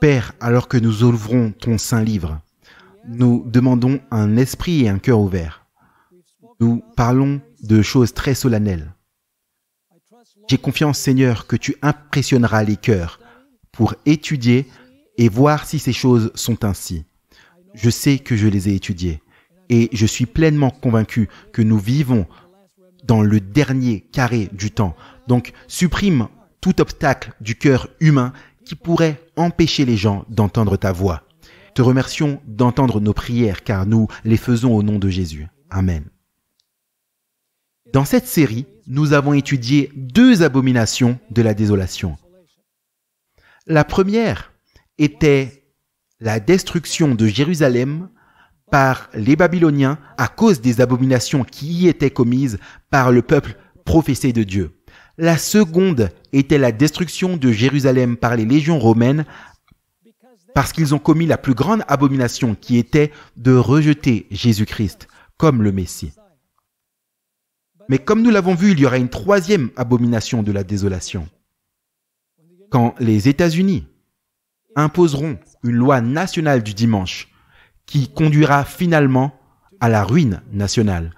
Père, alors que nous ouvrons ton saint livre, nous demandons un esprit et un cœur ouverts. Nous parlons de choses très solennelles. J'ai confiance, Seigneur, que tu impressionneras les cœurs pour étudier et voir si ces choses sont ainsi. Je sais que je les ai étudiées et je suis pleinement convaincu que nous vivons dans le dernier carré du temps. Donc supprime tout obstacle du cœur humain qui pourrait empêcher les gens d'entendre ta voix. Te remercions d'entendre nos prières car nous les faisons au nom de Jésus. Amen. Dans cette série, nous avons étudié deux abominations de la désolation. La première était la destruction de Jérusalem par les Babyloniens à cause des abominations qui y étaient commises par le peuple professé de Dieu. La seconde était la destruction de Jérusalem par les légions romaines parce qu'ils ont commis la plus grande abomination qui était de rejeter Jésus-Christ comme le Messie. Mais comme nous l'avons vu, il y aura une troisième abomination de la désolation. Quand les États-Unis imposeront une loi nationale du dimanche qui conduira finalement à la ruine nationale.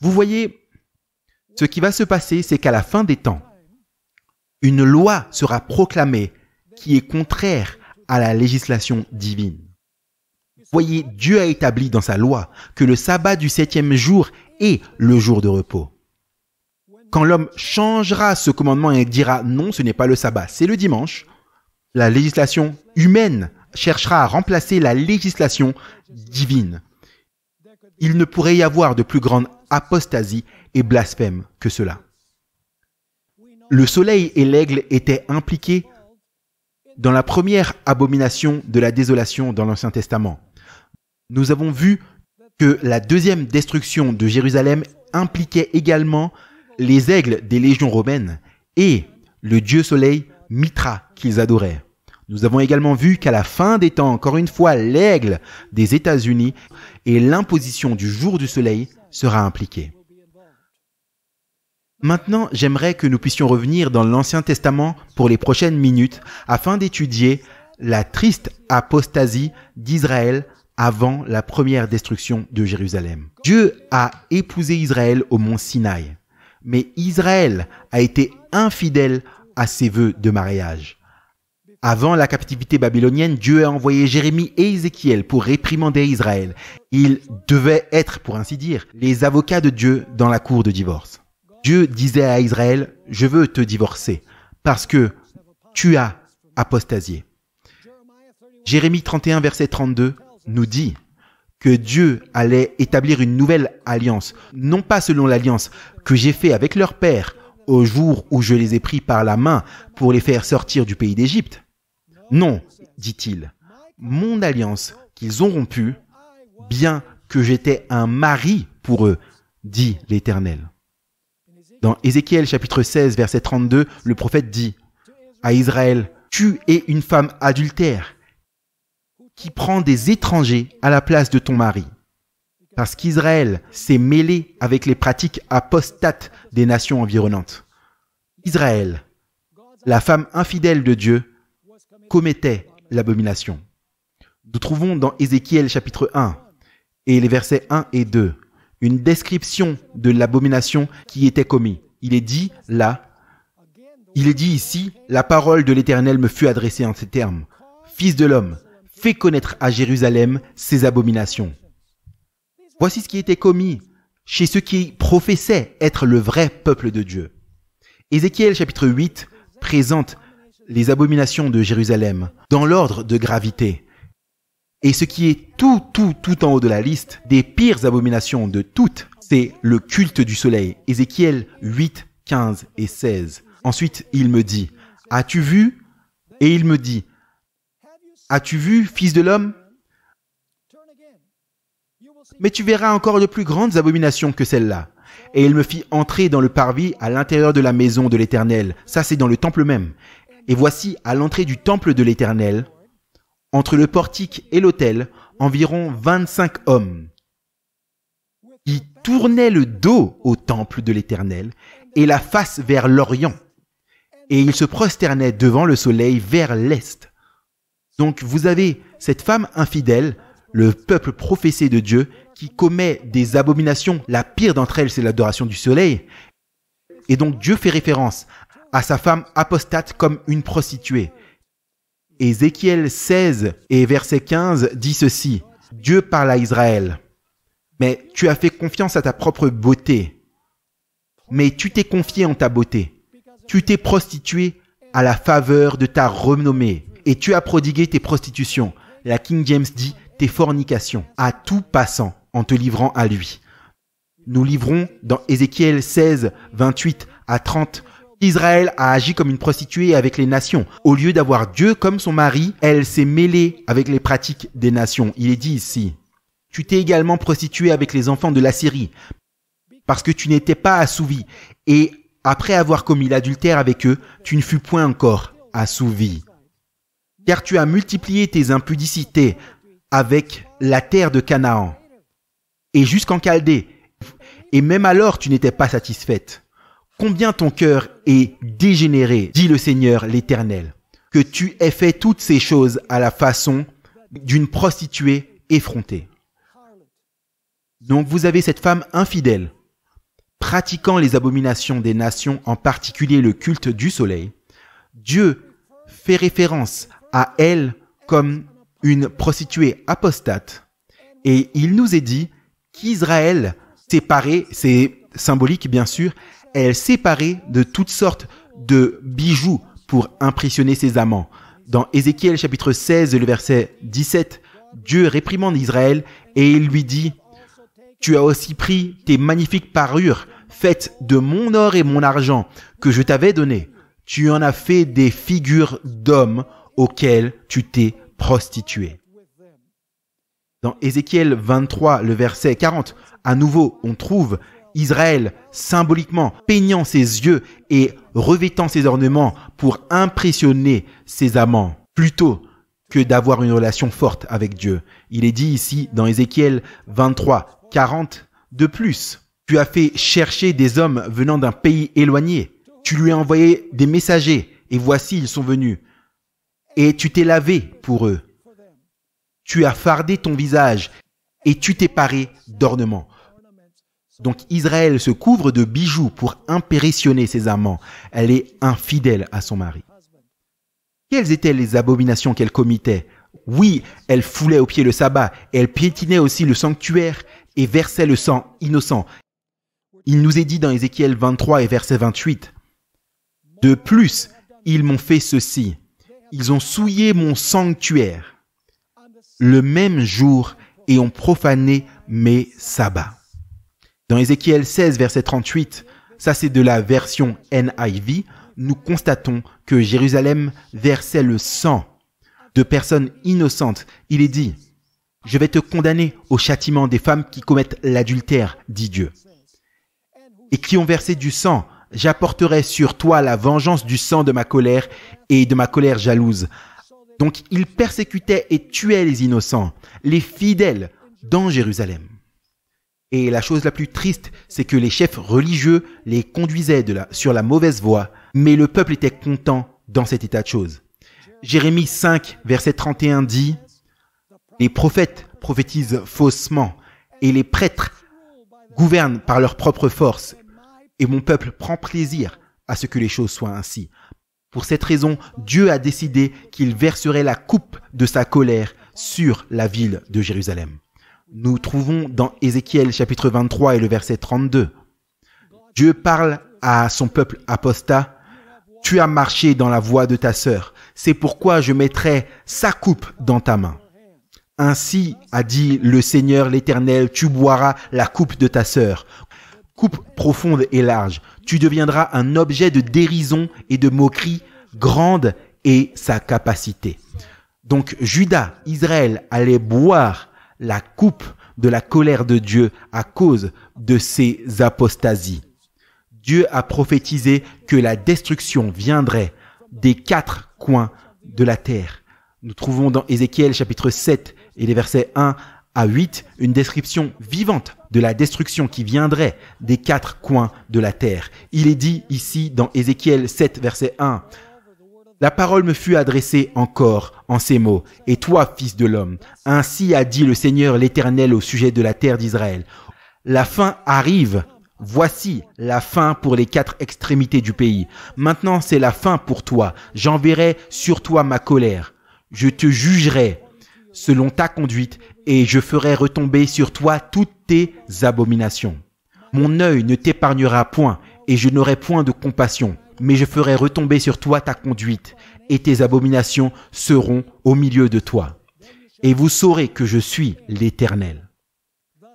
Vous voyez, ce qui va se passer, c'est qu'à la fin des temps, une loi sera proclamée qui est contraire à la législation divine. Voyez, Dieu a établi dans sa loi que le sabbat du septième jour est le jour de repos. Quand l'homme changera ce commandement et dira non, ce n'est pas le sabbat, c'est le dimanche, la législation humaine cherchera à remplacer la législation divine. Il ne pourrait y avoir de plus grande apostasie et blasphème que cela. Le soleil et l'aigle étaient impliqués dans la première abomination de la désolation dans l'Ancien Testament. Nous avons vu que la deuxième destruction de Jérusalem impliquait également les aigles des légions romaines et le dieu soleil Mitra qu'ils adoraient. Nous avons également vu qu'à la fin des temps, encore une fois, l'aigle des États-Unis et l'imposition du jour du soleil sera impliqué. Maintenant, j'aimerais que nous puissions revenir dans l'Ancien Testament pour les prochaines minutes afin d'étudier la triste apostasie d'Israël avant la première destruction de Jérusalem. Dieu a épousé Israël au mont Sinaï, mais Israël a été infidèle à ses vœux de mariage. Avant la captivité babylonienne, Dieu a envoyé Jérémie et Ézéchiel pour réprimander Israël. Ils devaient être, pour ainsi dire, les avocats de Dieu dans la cour de divorce. Dieu disait à Israël, je veux te divorcer parce que tu as apostasié. Jérémie 31, verset 32 nous dit que Dieu allait établir une nouvelle alliance, non pas selon l'alliance que j'ai fait avec leur père au jour où je les ai pris par la main pour les faire sortir du pays d'Égypte, non, dit-il, mon alliance qu'ils ont rompue, bien que j'étais un mari pour eux, dit l'Éternel. Dans Ézéchiel chapitre 16, verset 32, le prophète dit à Israël, tu es une femme adultère qui prend des étrangers à la place de ton mari. Parce qu'Israël s'est mêlé avec les pratiques apostates des nations environnantes. Israël, la femme infidèle de Dieu, Commettait l'abomination. Nous trouvons dans Ézéchiel chapitre 1 et les versets 1 et 2 une description de l'abomination qui était commise. Il est dit là, il est dit ici, la parole de l'Éternel me fut adressée en ces termes. Fils de l'homme, fais connaître à Jérusalem ces abominations. Voici ce qui était commis chez ceux qui professaient être le vrai peuple de Dieu. Ézéchiel chapitre 8 présente les abominations de Jérusalem dans l'ordre de gravité. Et ce qui est tout, tout, tout en haut de la liste des pires abominations de toutes, c'est le culte du soleil, Ézéchiel 8, 15 et 16. Ensuite, il me dit, As-tu vu Et il me dit, As-tu vu, fils de l'homme Mais tu verras encore de plus grandes abominations que celles-là. Et il me fit entrer dans le parvis à l'intérieur de la maison de l'Éternel. Ça, c'est dans le temple même. Et voici à l'entrée du temple de l'Éternel, entre le portique et l'autel, environ vingt-cinq hommes, Ils tournaient le dos au temple de l'Éternel et la face vers l'Orient, et ils se prosternaient devant le soleil vers l'Est. Donc vous avez cette femme infidèle, le peuple professé de Dieu, qui commet des abominations. La pire d'entre elles, c'est l'adoration du soleil. Et donc Dieu fait référence à sa femme apostate comme une prostituée. Ézéchiel 16 et verset 15 dit ceci. Dieu parle à Israël. Mais tu as fait confiance à ta propre beauté. Mais tu t'es confié en ta beauté. Tu t'es prostitué à la faveur de ta renommée. Et tu as prodigué tes prostitutions. La King James dit tes fornications à tout passant en te livrant à lui. Nous livrons dans Ézéchiel 16, 28 à 30 Israël a agi comme une prostituée avec les nations. Au lieu d'avoir Dieu comme son mari, elle s'est mêlée avec les pratiques des nations. Il est dit ici, tu t'es également prostituée avec les enfants de la Syrie, parce que tu n'étais pas assouvie, et après avoir commis l'adultère avec eux, tu ne fus point encore assouvie. Car tu as multiplié tes impudicités avec la terre de Canaan, et jusqu'en Chaldée, et même alors tu n'étais pas satisfaite. Combien ton cœur est dégénéré, dit le Seigneur l'Éternel, que tu aies fait toutes ces choses à la façon d'une prostituée effrontée. Donc vous avez cette femme infidèle, pratiquant les abominations des nations, en particulier le culte du soleil. Dieu fait référence à elle comme une prostituée apostate. Et il nous est dit qu'Israël, séparé, c'est symbolique bien sûr, elle séparait de toutes sortes de bijoux pour impressionner ses amants. Dans Ézéchiel chapitre 16, le verset 17, Dieu réprimande Israël et il lui dit, Tu as aussi pris tes magnifiques parures faites de mon or et mon argent que je t'avais donné. Tu en as fait des figures d'hommes auxquelles tu t'es prostitué. Dans Ézéchiel 23, le verset 40, à nouveau, on trouve Israël, symboliquement, peignant ses yeux et revêtant ses ornements pour impressionner ses amants, plutôt que d'avoir une relation forte avec Dieu. Il est dit ici dans Ézéchiel 23, 40, de plus, tu as fait chercher des hommes venant d'un pays éloigné, tu lui as envoyé des messagers, et voici ils sont venus, et tu t'es lavé pour eux, tu as fardé ton visage, et tu t'es paré d'ornements. Donc Israël se couvre de bijoux pour impéritionner ses amants. Elle est infidèle à son mari. Quelles étaient les abominations qu'elle commettait Oui, elle foulait au pied le sabbat, elle piétinait aussi le sanctuaire et versait le sang innocent. Il nous est dit dans Ézéchiel 23 et verset 28. De plus, ils m'ont fait ceci. Ils ont souillé mon sanctuaire le même jour et ont profané mes sabbats. Dans Ézéchiel 16, verset 38, ça c'est de la version NIV, nous constatons que Jérusalem versait le sang de personnes innocentes. Il est dit, je vais te condamner au châtiment des femmes qui commettent l'adultère, dit Dieu, et qui ont versé du sang. J'apporterai sur toi la vengeance du sang de ma colère et de ma colère jalouse. Donc il persécutait et tuait les innocents, les fidèles, dans Jérusalem. Et la chose la plus triste, c'est que les chefs religieux les conduisaient sur la mauvaise voie, mais le peuple était content dans cet état de choses. Jérémie 5, verset 31 dit, Les prophètes prophétisent faussement, et les prêtres gouvernent par leur propre force, et mon peuple prend plaisir à ce que les choses soient ainsi. Pour cette raison, Dieu a décidé qu'il verserait la coupe de sa colère sur la ville de Jérusalem nous trouvons dans Ézéchiel chapitre 23 et le verset 32. Dieu parle à son peuple apostat, tu as marché dans la voie de ta sœur, c'est pourquoi je mettrai sa coupe dans ta main. Ainsi a dit le Seigneur l'Éternel, tu boiras la coupe de ta sœur. Coupe profonde et large, tu deviendras un objet de dérision et de moquerie grande et sa capacité. Donc Judas, Israël allait boire la coupe de la colère de Dieu à cause de ses apostasies. Dieu a prophétisé que la destruction viendrait des quatre coins de la terre. Nous trouvons dans Ézéchiel chapitre 7 et les versets 1 à 8 une description vivante de la destruction qui viendrait des quatre coins de la terre. Il est dit ici dans Ézéchiel 7 verset 1, la parole me fut adressée encore en ces mots. Et toi, fils de l'homme, ainsi a dit le Seigneur l'Éternel au sujet de la terre d'Israël. La fin arrive. Voici la fin pour les quatre extrémités du pays. Maintenant, c'est la fin pour toi. J'enverrai sur toi ma colère. Je te jugerai selon ta conduite et je ferai retomber sur toi toutes tes abominations. Mon œil ne t'épargnera point et je n'aurai point de compassion mais je ferai retomber sur toi ta conduite, et tes abominations seront au milieu de toi. Et vous saurez que je suis l'Éternel.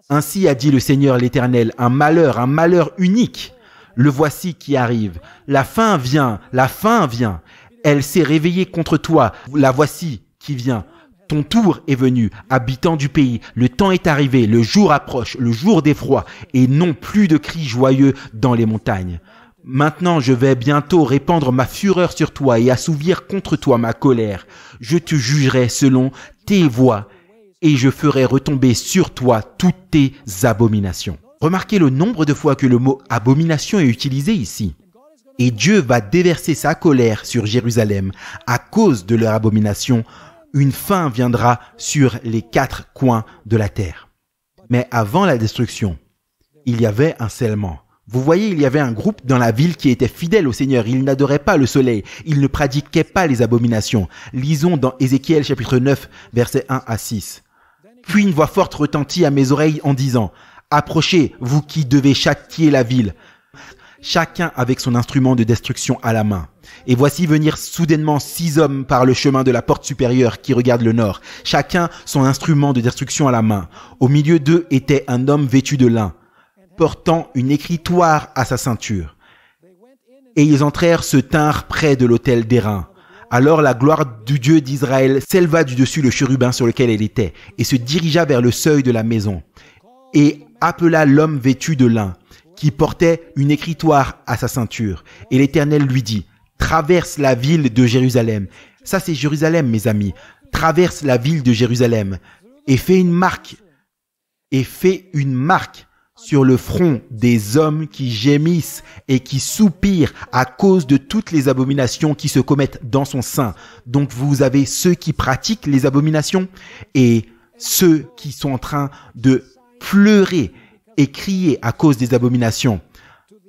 Ainsi a dit le Seigneur l'Éternel, un malheur, un malheur unique. Le voici qui arrive. La fin vient, la fin vient. Elle s'est réveillée contre toi. La voici qui vient. Ton tour est venu, habitant du pays. Le temps est arrivé, le jour approche, le jour d'effroi, et non plus de cris joyeux dans les montagnes. Maintenant je vais bientôt répandre ma fureur sur toi et assouvir contre toi ma colère. Je te jugerai selon tes voies et je ferai retomber sur toi toutes tes abominations. Remarquez le nombre de fois que le mot abomination est utilisé ici. Et Dieu va déverser sa colère sur Jérusalem à cause de leur abomination. Une fin viendra sur les quatre coins de la terre. Mais avant la destruction, il y avait un scellement. Vous voyez, il y avait un groupe dans la ville qui était fidèle au Seigneur. Il n'adorait pas le soleil. Il ne pratiquait pas les abominations. Lisons dans Ézéchiel chapitre 9, versets 1 à 6. Puis une voix forte retentit à mes oreilles en disant, Approchez, vous qui devez châtier la ville, chacun avec son instrument de destruction à la main. Et voici venir soudainement six hommes par le chemin de la porte supérieure qui regarde le nord, chacun son instrument de destruction à la main. Au milieu d'eux était un homme vêtu de lin portant une écritoire à sa ceinture. Et ils entrèrent, se tinrent près de l'autel d'airain. Alors la gloire du Dieu d'Israël s'éleva du dessus le chérubin sur lequel elle était, et se dirigea vers le seuil de la maison, et appela l'homme vêtu de lin, qui portait une écritoire à sa ceinture. Et l'Éternel lui dit, Traverse la ville de Jérusalem. Ça c'est Jérusalem, mes amis. Traverse la ville de Jérusalem, et fais une marque, et fais une marque sur le front des hommes qui gémissent et qui soupirent à cause de toutes les abominations qui se commettent dans son sein. Donc vous avez ceux qui pratiquent les abominations et ceux qui sont en train de pleurer et crier à cause des abominations.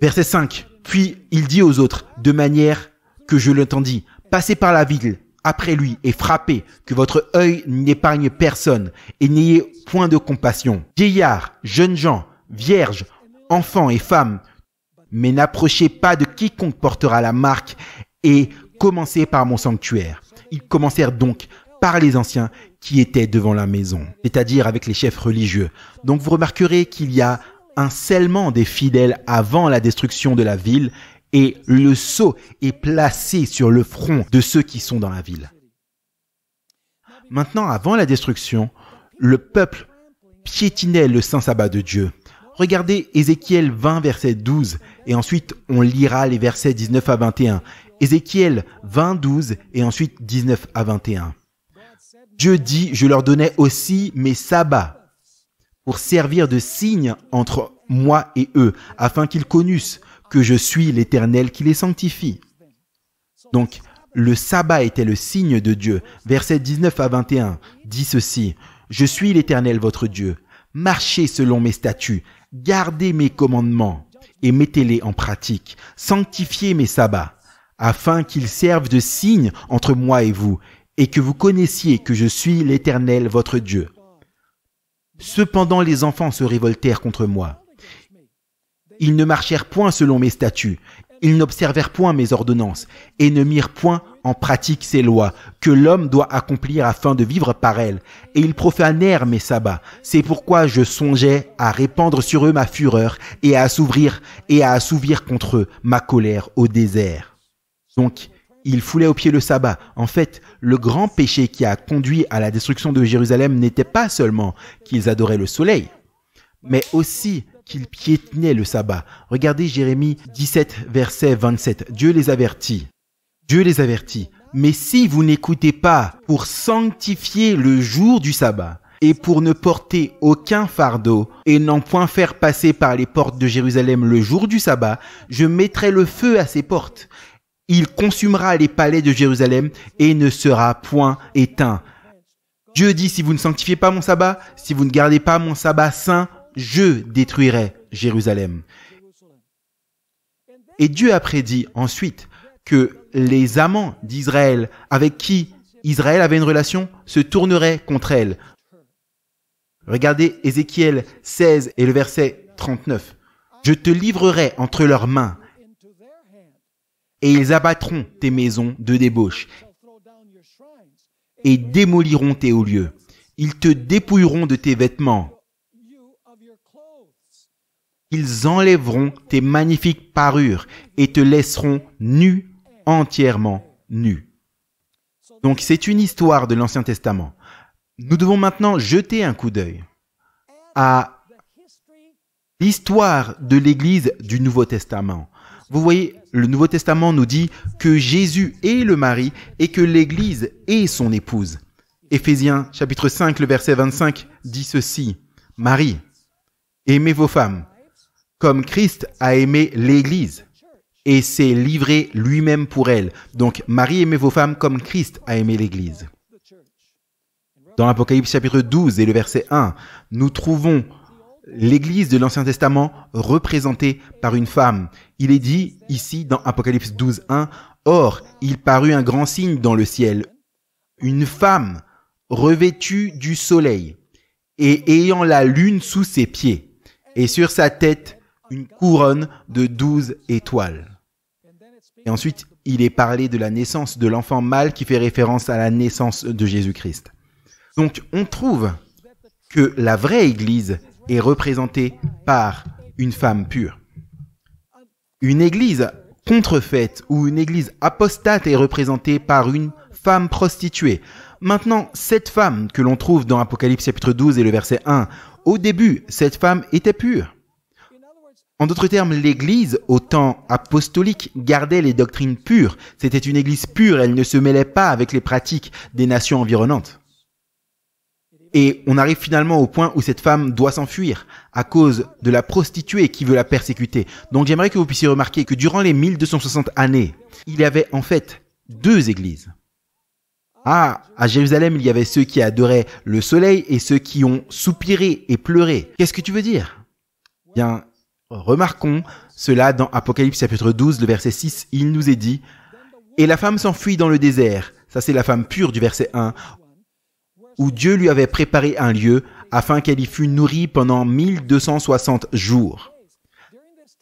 Verset 5. Puis il dit aux autres, de manière que je l'entendis, passez par la ville après lui et frappez, que votre œil n'épargne personne et n'ayez point de compassion. Vieillards, jeunes gens, vierges, enfants et femmes. Mais n'approchez pas de quiconque portera la marque et commencez par mon sanctuaire. Ils commencèrent donc par les anciens qui étaient devant la maison, c'est-à-dire avec les chefs religieux. Donc vous remarquerez qu'il y a un scellement des fidèles avant la destruction de la ville et le sceau est placé sur le front de ceux qui sont dans la ville. Maintenant, avant la destruction, le peuple piétinait le saint sabbat de Dieu. Regardez Ézéchiel 20 verset 12 et ensuite on lira les versets 19 à 21. Ézéchiel 20 12 et ensuite 19 à 21. Dieu dit, je leur donnais aussi mes sabbats pour servir de signe entre moi et eux, afin qu'ils connussent que je suis l'Éternel qui les sanctifie. Donc, le sabbat était le signe de Dieu. Verset 19 à 21 dit ceci, Je suis l'Éternel votre Dieu. Marchez selon mes statuts Gardez mes commandements et mettez-les en pratique. Sanctifiez mes sabbats, afin qu'ils servent de signe entre moi et vous, et que vous connaissiez que je suis l'Éternel votre Dieu. Cependant les enfants se révoltèrent contre moi. Ils ne marchèrent point selon mes statuts, ils n'observèrent point mes ordonnances, et ne mirent point pratique ces lois que l'homme doit accomplir afin de vivre par elles, et ils profanèrent mes sabbats. C'est pourquoi je songeais à répandre sur eux ma fureur et à assouvir et à assouvir contre eux ma colère au désert. Donc, ils foulait au pied le sabbat. En fait, le grand péché qui a conduit à la destruction de Jérusalem n'était pas seulement qu'ils adoraient le soleil, mais aussi qu'ils piétinaient le sabbat. Regardez Jérémie 17, verset 27. Dieu les avertit. Dieu les avertit. Mais si vous n'écoutez pas pour sanctifier le jour du sabbat, et pour ne porter aucun fardeau, et n'en point faire passer par les portes de Jérusalem le jour du sabbat, je mettrai le feu à ses portes. Il consumera les palais de Jérusalem et ne sera point éteint. Dieu dit, si vous ne sanctifiez pas mon sabbat, si vous ne gardez pas mon sabbat saint, je détruirai Jérusalem. Et Dieu a prédit ensuite que les amants d'Israël, avec qui Israël avait une relation, se tourneraient contre elle. Regardez Ézéchiel 16 et le verset 39. Je te livrerai entre leurs mains, et ils abattront tes maisons de débauche, et démoliront tes hauts lieux. Ils te dépouilleront de tes vêtements. Ils enlèveront tes magnifiques parures et te laisseront nu entièrement nu. Donc c'est une histoire de l'Ancien Testament. Nous devons maintenant jeter un coup d'œil à l'histoire de l'Église du Nouveau Testament. Vous voyez, le Nouveau Testament nous dit que Jésus est le mari et que l'Église est son épouse. Éphésiens chapitre 5, le verset 25 dit ceci. Marie, aimez vos femmes, comme Christ a aimé l'Église et s'est livré lui-même pour elle. Donc Marie, aimez vos femmes comme Christ a aimé l'Église. Dans l'Apocalypse chapitre 12 et le verset 1, nous trouvons l'Église de l'Ancien Testament représentée par une femme. Il est dit ici dans Apocalypse 12, 1, Or, il parut un grand signe dans le ciel, une femme revêtue du soleil et ayant la lune sous ses pieds, et sur sa tête une couronne de douze étoiles. Et ensuite, il est parlé de la naissance de l'enfant mâle qui fait référence à la naissance de Jésus-Christ. Donc on trouve que la vraie Église est représentée par une femme pure. Une Église contrefaite ou une Église apostate est représentée par une femme prostituée. Maintenant, cette femme que l'on trouve dans Apocalypse chapitre 12 et le verset 1, au début, cette femme était pure. En d'autres termes, l'Église, au temps apostolique, gardait les doctrines pures. C'était une Église pure, elle ne se mêlait pas avec les pratiques des nations environnantes. Et on arrive finalement au point où cette femme doit s'enfuir à cause de la prostituée qui veut la persécuter. Donc j'aimerais que vous puissiez remarquer que durant les 1260 années, il y avait en fait deux églises. Ah, à Jérusalem, il y avait ceux qui adoraient le soleil et ceux qui ont soupiré et pleuré. Qu'est-ce que tu veux dire Bien, Remarquons cela dans Apocalypse chapitre 12, le verset 6, il nous est dit Et la femme s'enfuit dans le désert, ça c'est la femme pure du verset 1, où Dieu lui avait préparé un lieu afin qu'elle y fût nourrie pendant 1260 jours.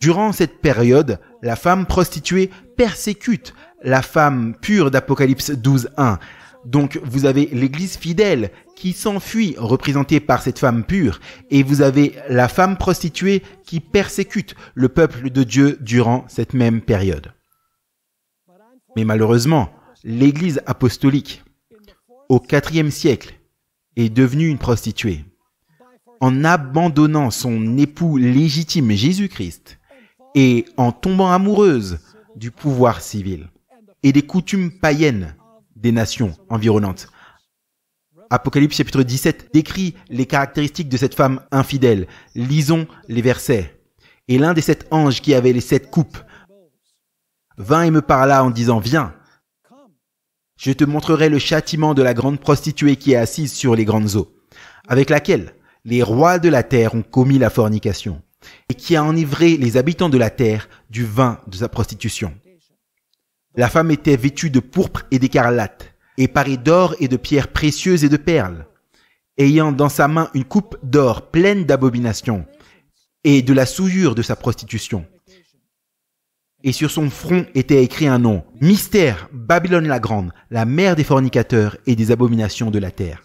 Durant cette période, la femme prostituée persécute la femme pure d'Apocalypse 12, 1. Donc vous avez l'Église fidèle qui s'enfuit, représentée par cette femme pure, et vous avez la femme prostituée qui persécute le peuple de Dieu durant cette même période. Mais malheureusement, l'Église apostolique, au IVe siècle, est devenue une prostituée. En abandonnant son époux légitime Jésus-Christ et en tombant amoureuse du pouvoir civil et des coutumes païennes des nations environnantes. Apocalypse chapitre 17 décrit les caractéristiques de cette femme infidèle. Lisons les versets. Et l'un des sept anges qui avait les sept coupes vint et me parla en disant, viens, je te montrerai le châtiment de la grande prostituée qui est assise sur les grandes eaux, avec laquelle les rois de la terre ont commis la fornication, et qui a enivré les habitants de la terre du vin de sa prostitution. La femme était vêtue de pourpre et d'écarlate, et parée d'or et de pierres précieuses et de perles, ayant dans sa main une coupe d'or pleine d'abominations et de la souillure de sa prostitution. Et sur son front était écrit un nom, Mystère, Babylone la Grande, la mère des fornicateurs et des abominations de la terre.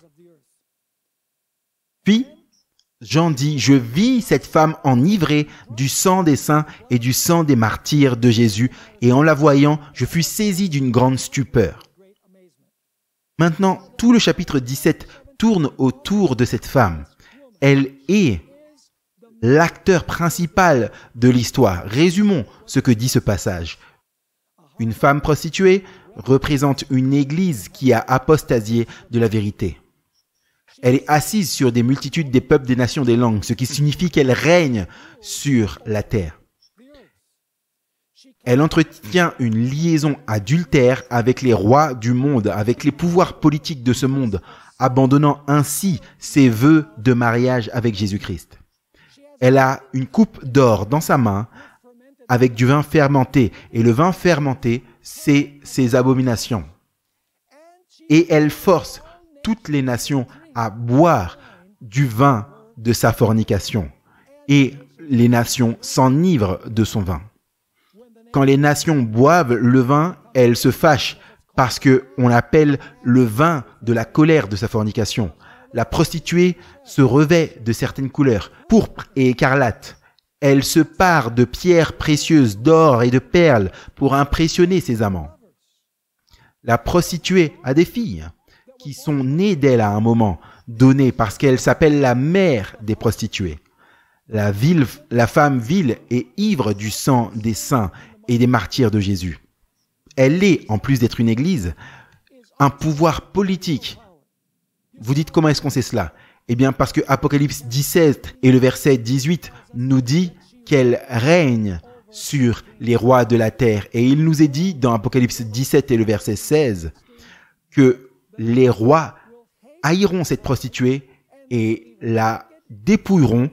Puis Jean dit, je vis cette femme enivrée du sang des saints et du sang des martyrs de Jésus, et en la voyant, je fus saisi d'une grande stupeur. Maintenant, tout le chapitre 17 tourne autour de cette femme. Elle est l'acteur principal de l'histoire. Résumons ce que dit ce passage. Une femme prostituée représente une église qui a apostasié de la vérité. Elle est assise sur des multitudes des peuples, des nations, des langues, ce qui signifie qu'elle règne sur la terre. Elle entretient une liaison adultère avec les rois du monde, avec les pouvoirs politiques de ce monde, abandonnant ainsi ses vœux de mariage avec Jésus-Christ. Elle a une coupe d'or dans sa main avec du vin fermenté, et le vin fermenté, c'est ses abominations. Et elle force toutes les nations à boire du vin de sa fornication, et les nations s'enivrent de son vin. Quand les nations boivent le vin, elles se fâchent parce que on l'appelle le vin de la colère de sa fornication. La prostituée se revêt de certaines couleurs, pourpre et écarlate. Elle se pare de pierres précieuses, d'or et de perles pour impressionner ses amants. La prostituée a des filles qui sont nés d'elle à un moment donné parce qu'elle s'appelle la mère des prostituées. La, ville, la femme vile est ivre du sang des saints et des martyrs de Jésus. Elle est, en plus d'être une église, un pouvoir politique. Vous dites comment est-ce qu'on sait cela Eh bien parce que Apocalypse 17 et le verset 18 nous dit qu'elle règne sur les rois de la terre. Et il nous est dit dans Apocalypse 17 et le verset 16 que les rois haïront cette prostituée et la dépouilleront,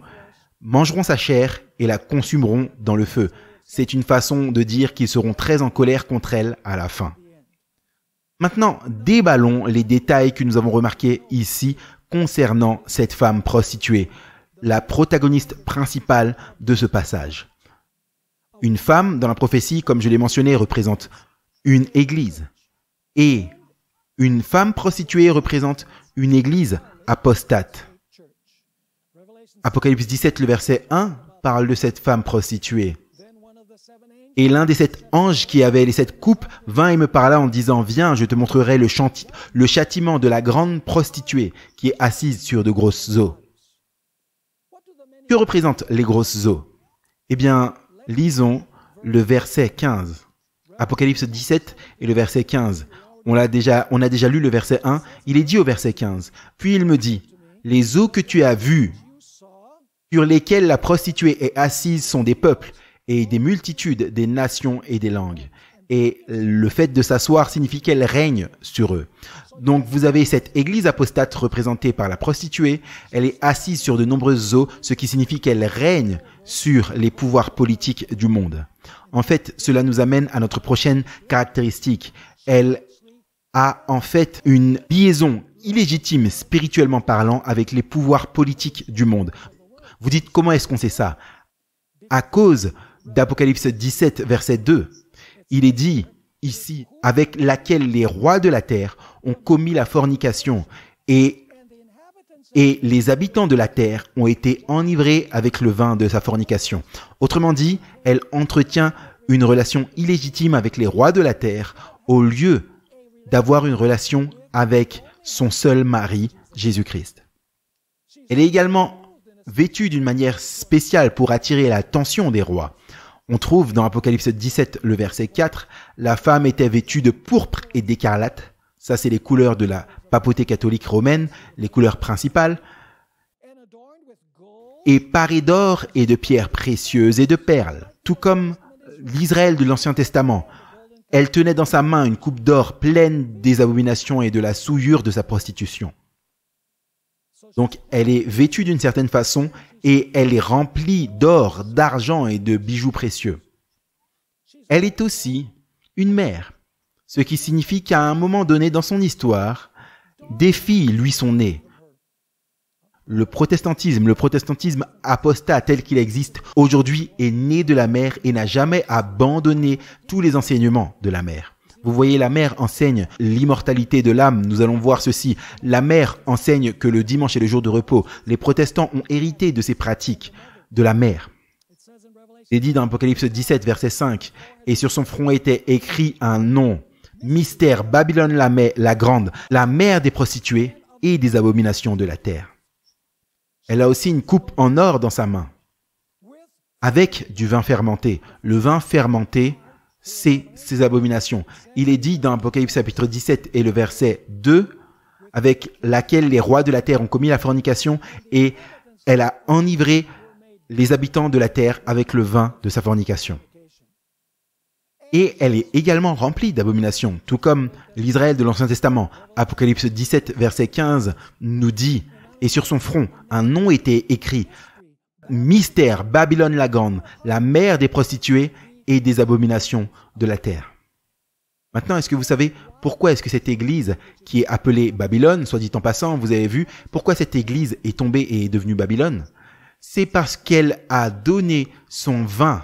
mangeront sa chair et la consumeront dans le feu. C'est une façon de dire qu'ils seront très en colère contre elle à la fin. Maintenant, déballons les détails que nous avons remarqués ici concernant cette femme prostituée, la protagoniste principale de ce passage. Une femme, dans la prophétie, comme je l'ai mentionné, représente une église. Et une femme prostituée représente une église apostate. Apocalypse 17, le verset 1, parle de cette femme prostituée. Et l'un des sept anges qui avait les sept coupes vint et me parla en disant, viens, je te montrerai le, châtiment de la grande prostituée qui est assise sur de grosses eaux. Que représentent les grosses eaux Eh bien, lisons le verset 15. Apocalypse 17 et le verset 15. On a, déjà, on a déjà lu le verset 1, il est dit au verset 15, puis il me dit, les eaux que tu as vues, sur lesquelles la prostituée est assise, sont des peuples et des multitudes, des nations et des langues. Et le fait de s'asseoir signifie qu'elle règne sur eux. Donc vous avez cette église apostate représentée par la prostituée, elle est assise sur de nombreuses eaux, ce qui signifie qu'elle règne sur les pouvoirs politiques du monde. En fait, cela nous amène à notre prochaine caractéristique. Elle a en fait une liaison illégitime spirituellement parlant avec les pouvoirs politiques du monde. Vous dites comment est-ce qu'on sait ça À cause d'Apocalypse 17, verset 2, il est dit ici, avec laquelle les rois de la terre ont commis la fornication et et les habitants de la terre ont été enivrés avec le vin de sa fornication. Autrement dit, elle entretient une relation illégitime avec les rois de la terre au lieu d'avoir une relation avec son seul mari, Jésus-Christ. Elle est également vêtue d'une manière spéciale pour attirer l'attention des rois. On trouve dans Apocalypse 17, le verset 4, la femme était vêtue de pourpre et d'écarlate. Ça, c'est les couleurs de la papauté catholique romaine, les couleurs principales. Et parée d'or et de pierres précieuses et de perles, tout comme l'Israël de l'Ancien Testament. Elle tenait dans sa main une coupe d'or pleine des abominations et de la souillure de sa prostitution. Donc elle est vêtue d'une certaine façon et elle est remplie d'or, d'argent et de bijoux précieux. Elle est aussi une mère, ce qui signifie qu'à un moment donné dans son histoire, des filles lui sont nées, le protestantisme, le protestantisme apostat tel qu'il existe aujourd'hui est né de la mer et n'a jamais abandonné tous les enseignements de la mer. Vous voyez, la mer enseigne l'immortalité de l'âme. Nous allons voir ceci. La mer enseigne que le dimanche est le jour de repos. Les protestants ont hérité de ces pratiques de la mer. C'est dit dans Apocalypse 17, verset 5. Et sur son front était écrit un nom. Mystère, Babylone la mer, la grande, la mère des prostituées et des abominations de la terre. Elle a aussi une coupe en or dans sa main, avec du vin fermenté. Le vin fermenté, c'est ses abominations. Il est dit dans Apocalypse chapitre 17 et le verset 2, avec laquelle les rois de la terre ont commis la fornication, et elle a enivré les habitants de la terre avec le vin de sa fornication. Et elle est également remplie d'abominations, tout comme l'Israël de l'Ancien Testament. Apocalypse 17, verset 15 nous dit et sur son front, un nom était écrit Mystère Babylone grande la mère des prostituées et des abominations de la terre. Maintenant, est-ce que vous savez pourquoi est-ce que cette église, qui est appelée Babylone, soit dit en passant, vous avez vu, pourquoi cette église est tombée et est devenue Babylone C'est parce qu'elle a donné son vin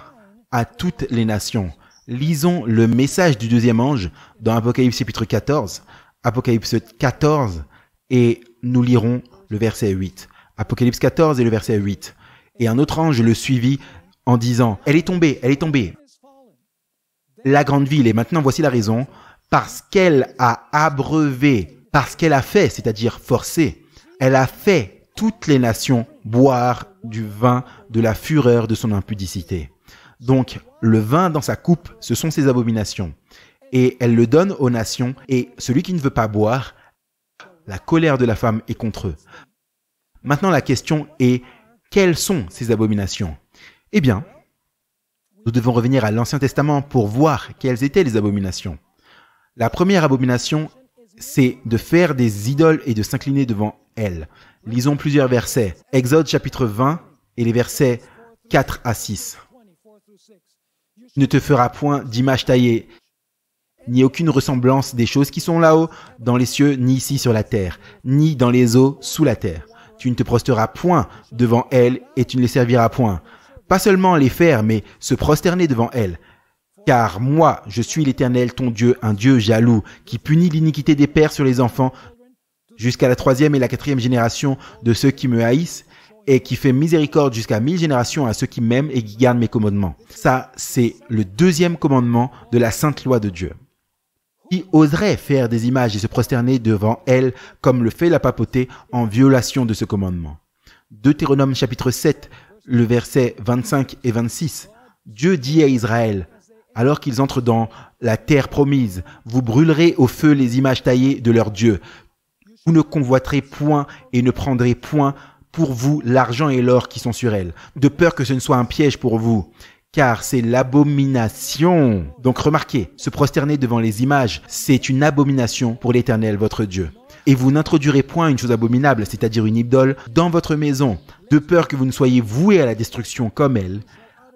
à toutes les nations. Lisons le message du deuxième ange dans Apocalypse chapitre 14, Apocalypse 14, et nous lirons le verset 8. Apocalypse 14 et le verset 8. Et un autre ange le suivit en disant, Elle est tombée, elle est tombée. La grande ville, et maintenant voici la raison, parce qu'elle a abreuvé, parce qu'elle a fait, c'est-à-dire forcé, elle a fait toutes les nations boire du vin de la fureur de son impudicité. Donc, le vin dans sa coupe, ce sont ses abominations. Et elle le donne aux nations, et celui qui ne veut pas boire, la colère de la femme est contre eux. Maintenant, la question est, quelles sont ces abominations Eh bien, nous devons revenir à l'Ancien Testament pour voir quelles étaient les abominations. La première abomination, c'est de faire des idoles et de s'incliner devant elles. Lisons plusieurs versets. Exode chapitre 20 et les versets 4 à 6. Ne te fera point d'image taillée, « Ni aucune ressemblance des choses qui sont là-haut, dans les cieux, ni ici sur la terre, ni dans les eaux sous la terre. Tu ne te prosteras point devant elles et tu ne les serviras point. Pas seulement les faire, mais se prosterner devant elles. Car moi, je suis l'Éternel, ton Dieu, un Dieu jaloux, qui punit l'iniquité des pères sur les enfants, jusqu'à la troisième et la quatrième génération de ceux qui me haïssent, et qui fait miséricorde jusqu'à mille générations à ceux qui m'aiment et qui gardent mes commandements. Ça, c'est le deuxième commandement de la sainte loi de Dieu qui oserait faire des images et se prosterner devant elles comme le fait la papauté en violation de ce commandement. Deutéronome chapitre 7, le verset 25 et 26. Dieu dit à Israël, alors qu'ils entrent dans la terre promise, vous brûlerez au feu les images taillées de leur Dieu. Vous ne convoiterez point et ne prendrez point pour vous l'argent et l'or qui sont sur elles, de peur que ce ne soit un piège pour vous car c'est l'abomination. Donc remarquez, se prosterner devant les images, c'est une abomination pour l'Éternel votre Dieu. Et vous n'introduirez point une chose abominable, c'est-à-dire une idole, dans votre maison, de peur que vous ne soyez voués à la destruction comme elle.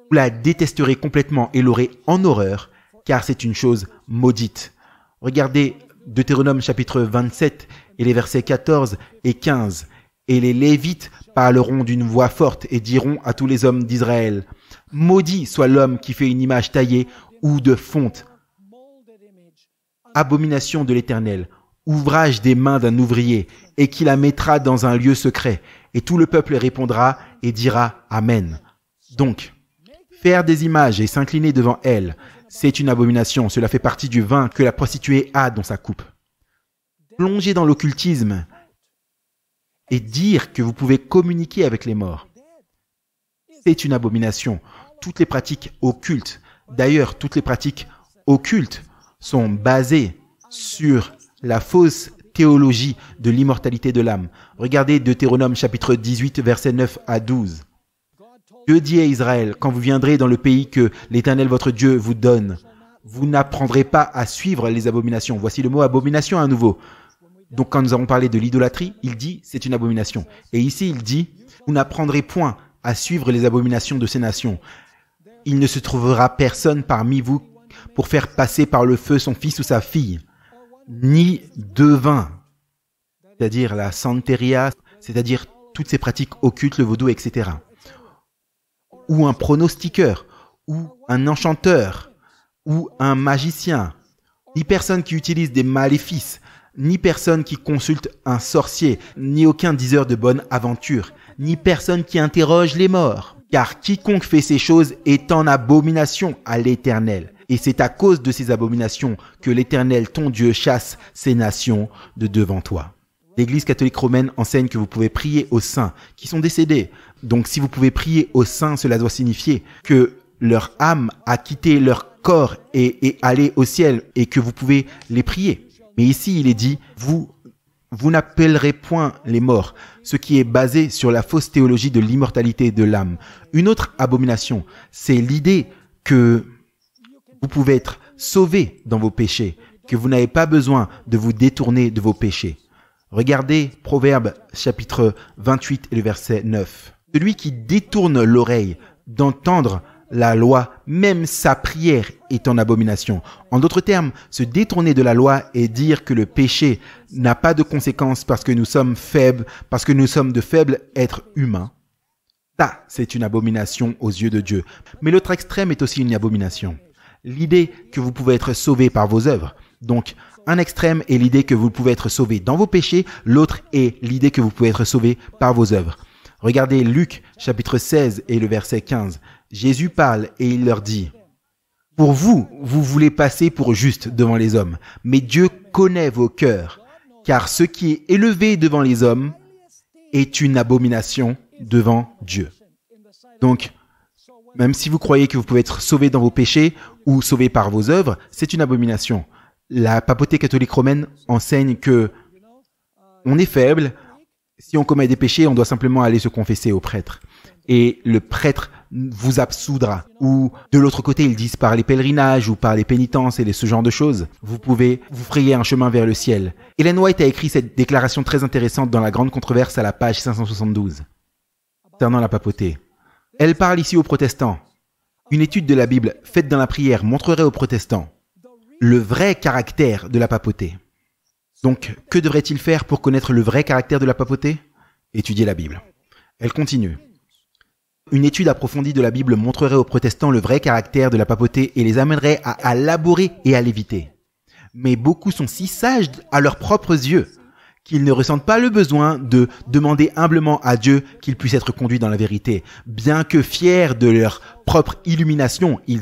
Vous la détesterez complètement et l'aurez en horreur, car c'est une chose maudite. Regardez Deutéronome chapitre 27 et les versets 14 et 15. Et les Lévites parleront d'une voix forte et diront à tous les hommes d'Israël, Maudit soit l'homme qui fait une image taillée ou de fonte. Abomination de l'Éternel, ouvrage des mains d'un ouvrier, et qui la mettra dans un lieu secret. Et tout le peuple répondra et dira Amen. Donc, faire des images et s'incliner devant elle, c'est une abomination. Cela fait partie du vin que la prostituée a dans sa coupe. Plonger dans l'occultisme et dire que vous pouvez communiquer avec les morts, c'est une abomination toutes les pratiques occultes, d'ailleurs toutes les pratiques occultes sont basées sur la fausse théologie de l'immortalité de l'âme. Regardez Deutéronome chapitre 18 versets 9 à 12. Dieu dit à Israël, quand vous viendrez dans le pays que l'Éternel votre Dieu vous donne, vous n'apprendrez pas à suivre les abominations. Voici le mot abomination à nouveau. Donc quand nous avons parlé de l'idolâtrie, il dit c'est une abomination. Et ici il dit, vous n'apprendrez point à suivre les abominations de ces nations, il ne se trouvera personne parmi vous pour faire passer par le feu son fils ou sa fille, ni devin, c'est-à-dire la santeria, c'est-à-dire toutes ces pratiques occultes, le vaudou, etc. Ou un pronostiqueur, ou un enchanteur, ou un magicien, ni personne qui utilise des maléfices, ni personne qui consulte un sorcier, ni aucun diseur de bonne aventure, ni personne qui interroge les morts car quiconque fait ces choses est en abomination à l'Éternel. Et c'est à cause de ces abominations que l'Éternel, ton Dieu, chasse ces nations de devant toi. L'Église catholique romaine enseigne que vous pouvez prier aux saints qui sont décédés. Donc si vous pouvez prier aux saints, cela doit signifier que leur âme a quitté leur corps et est allée au ciel et que vous pouvez les prier. Mais ici, il est dit, vous vous n'appellerez point les morts, ce qui est basé sur la fausse théologie de l'immortalité de l'âme. Une autre abomination, c'est l'idée que vous pouvez être sauvé dans vos péchés, que vous n'avez pas besoin de vous détourner de vos péchés. Regardez Proverbe chapitre 28 et le verset 9. Celui qui détourne l'oreille d'entendre la loi, même sa prière est en abomination. En d'autres termes, se détourner de la loi et dire que le péché n'a pas de conséquences parce que nous sommes faibles, parce que nous sommes de faibles êtres humains, ça, c'est une abomination aux yeux de Dieu. Mais l'autre extrême est aussi une abomination. L'idée que vous pouvez être sauvé par vos œuvres. Donc, un extrême est l'idée que vous pouvez être sauvé dans vos péchés, l'autre est l'idée que vous pouvez être sauvé par vos œuvres. Regardez Luc chapitre 16 et le verset 15. Jésus parle et il leur dit, Pour vous, vous voulez passer pour juste devant les hommes, mais Dieu connaît vos cœurs, car ce qui est élevé devant les hommes est une abomination devant Dieu. Donc, même si vous croyez que vous pouvez être sauvé dans vos péchés ou sauvé par vos œuvres, c'est une abomination. La papauté catholique romaine enseigne que on est faible, si on commet des péchés, on doit simplement aller se confesser au prêtre et le prêtre vous absoudra. Ou de l'autre côté, ils disent par les pèlerinages ou par les pénitences et les, ce genre de choses, vous pouvez vous frayer un chemin vers le ciel. Hélène White a écrit cette déclaration très intéressante dans La Grande Controverse à la page 572, concernant la papauté. Elle parle ici aux protestants. Une étude de la Bible faite dans la prière montrerait aux protestants le vrai caractère de la papauté. Donc, que devrait-il faire pour connaître le vrai caractère de la papauté Étudier la Bible. Elle continue. Une étude approfondie de la Bible montrerait aux protestants le vrai caractère de la papauté et les amènerait à, à et à l'éviter. Mais beaucoup sont si sages à leurs propres yeux qu'ils ne ressentent pas le besoin de demander humblement à Dieu qu'ils puissent être conduits dans la vérité. Bien que fiers de leur propre illumination, ils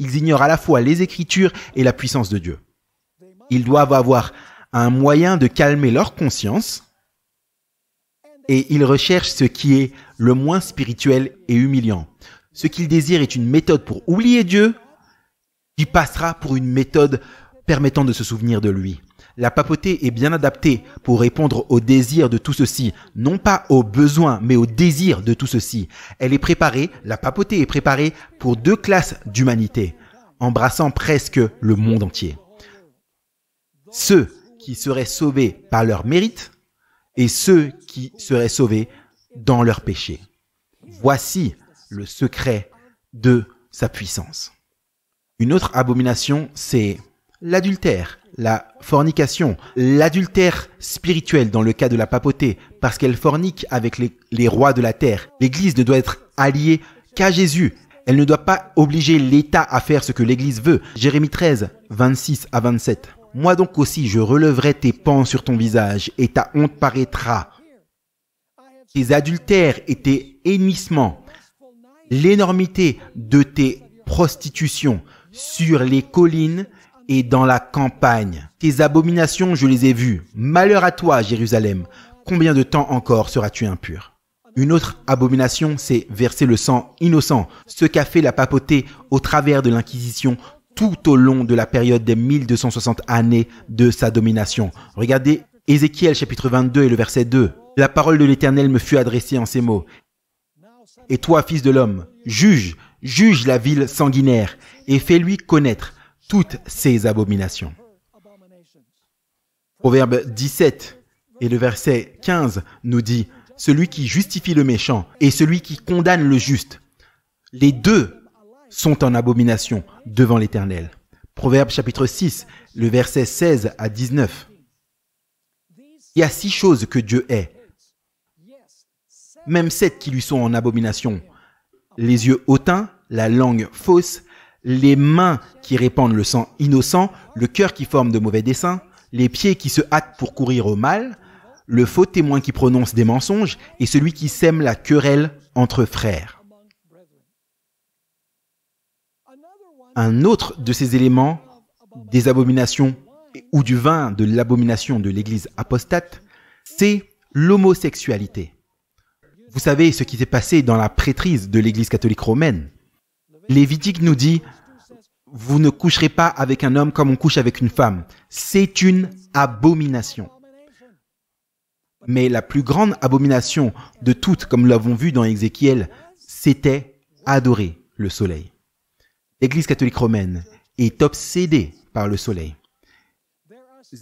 ils ignorent à la fois les Écritures et la puissance de Dieu. Ils doivent avoir un moyen de calmer leur conscience et il recherche ce qui est le moins spirituel et humiliant. Ce qu'il désire est une méthode pour oublier Dieu qui passera pour une méthode permettant de se souvenir de lui. La papauté est bien adaptée pour répondre au désir de tout ceci, non pas aux besoins, mais aux désirs de tout ceci. Elle est préparée, la papauté est préparée pour deux classes d'humanité, embrassant presque le monde entier. Ceux qui seraient sauvés par leur mérite et ceux qui seraient sauvés dans leur péché. Voici le secret de sa puissance. Une autre abomination, c'est l'adultère, la fornication, l'adultère spirituel dans le cas de la papauté, parce qu'elle fornique avec les, les, rois de la terre. L'Église ne doit être alliée qu'à Jésus. Elle ne doit pas obliger l'État à faire ce que l'Église veut. Jérémie 13, 26 à 27. Moi donc aussi je releverai tes pans sur ton visage, et ta honte paraîtra. Tes adultères et tes hennissements, l'énormité de tes prostitutions sur les collines et dans la campagne. Tes abominations, je les ai vues. Malheur à toi, Jérusalem. Combien de temps encore seras-tu impur Une autre abomination, c'est verser le sang innocent, ce qu'a fait la papauté au travers de l'Inquisition tout au long de la période des 1260 années de sa domination. Regardez Ézéchiel chapitre 22 et le verset 2. La parole de l'Éternel me fut adressée en ces mots. Et toi, fils de l'homme, juge, juge la ville sanguinaire et fais-lui connaître toutes ses abominations. Proverbe 17 et le verset 15 nous dit, Celui qui justifie le méchant et celui qui condamne le juste, les deux sont en abomination devant l'Éternel. Proverbe chapitre 6, le verset 16 à 19. Il y a six choses que Dieu est, même sept qui lui sont en abomination. Les yeux hautains, la langue fausse, les mains qui répandent le sang innocent, le cœur qui forme de mauvais desseins, les pieds qui se hâtent pour courir au mal, le faux témoin qui prononce des mensonges et celui qui sème la querelle entre frères un autre de ces éléments des abominations ou du vin de l'abomination de l'Église apostate, c'est l'homosexualité. Vous savez ce qui s'est passé dans la prêtrise de l'Église catholique romaine. Lévitique nous dit, vous ne coucherez pas avec un homme comme on couche avec une femme. C'est une abomination. Mais la plus grande abomination de toutes, comme nous l'avons vu dans Ézéchiel, c'était adorer le soleil. L'Église catholique romaine est obsédée par le soleil.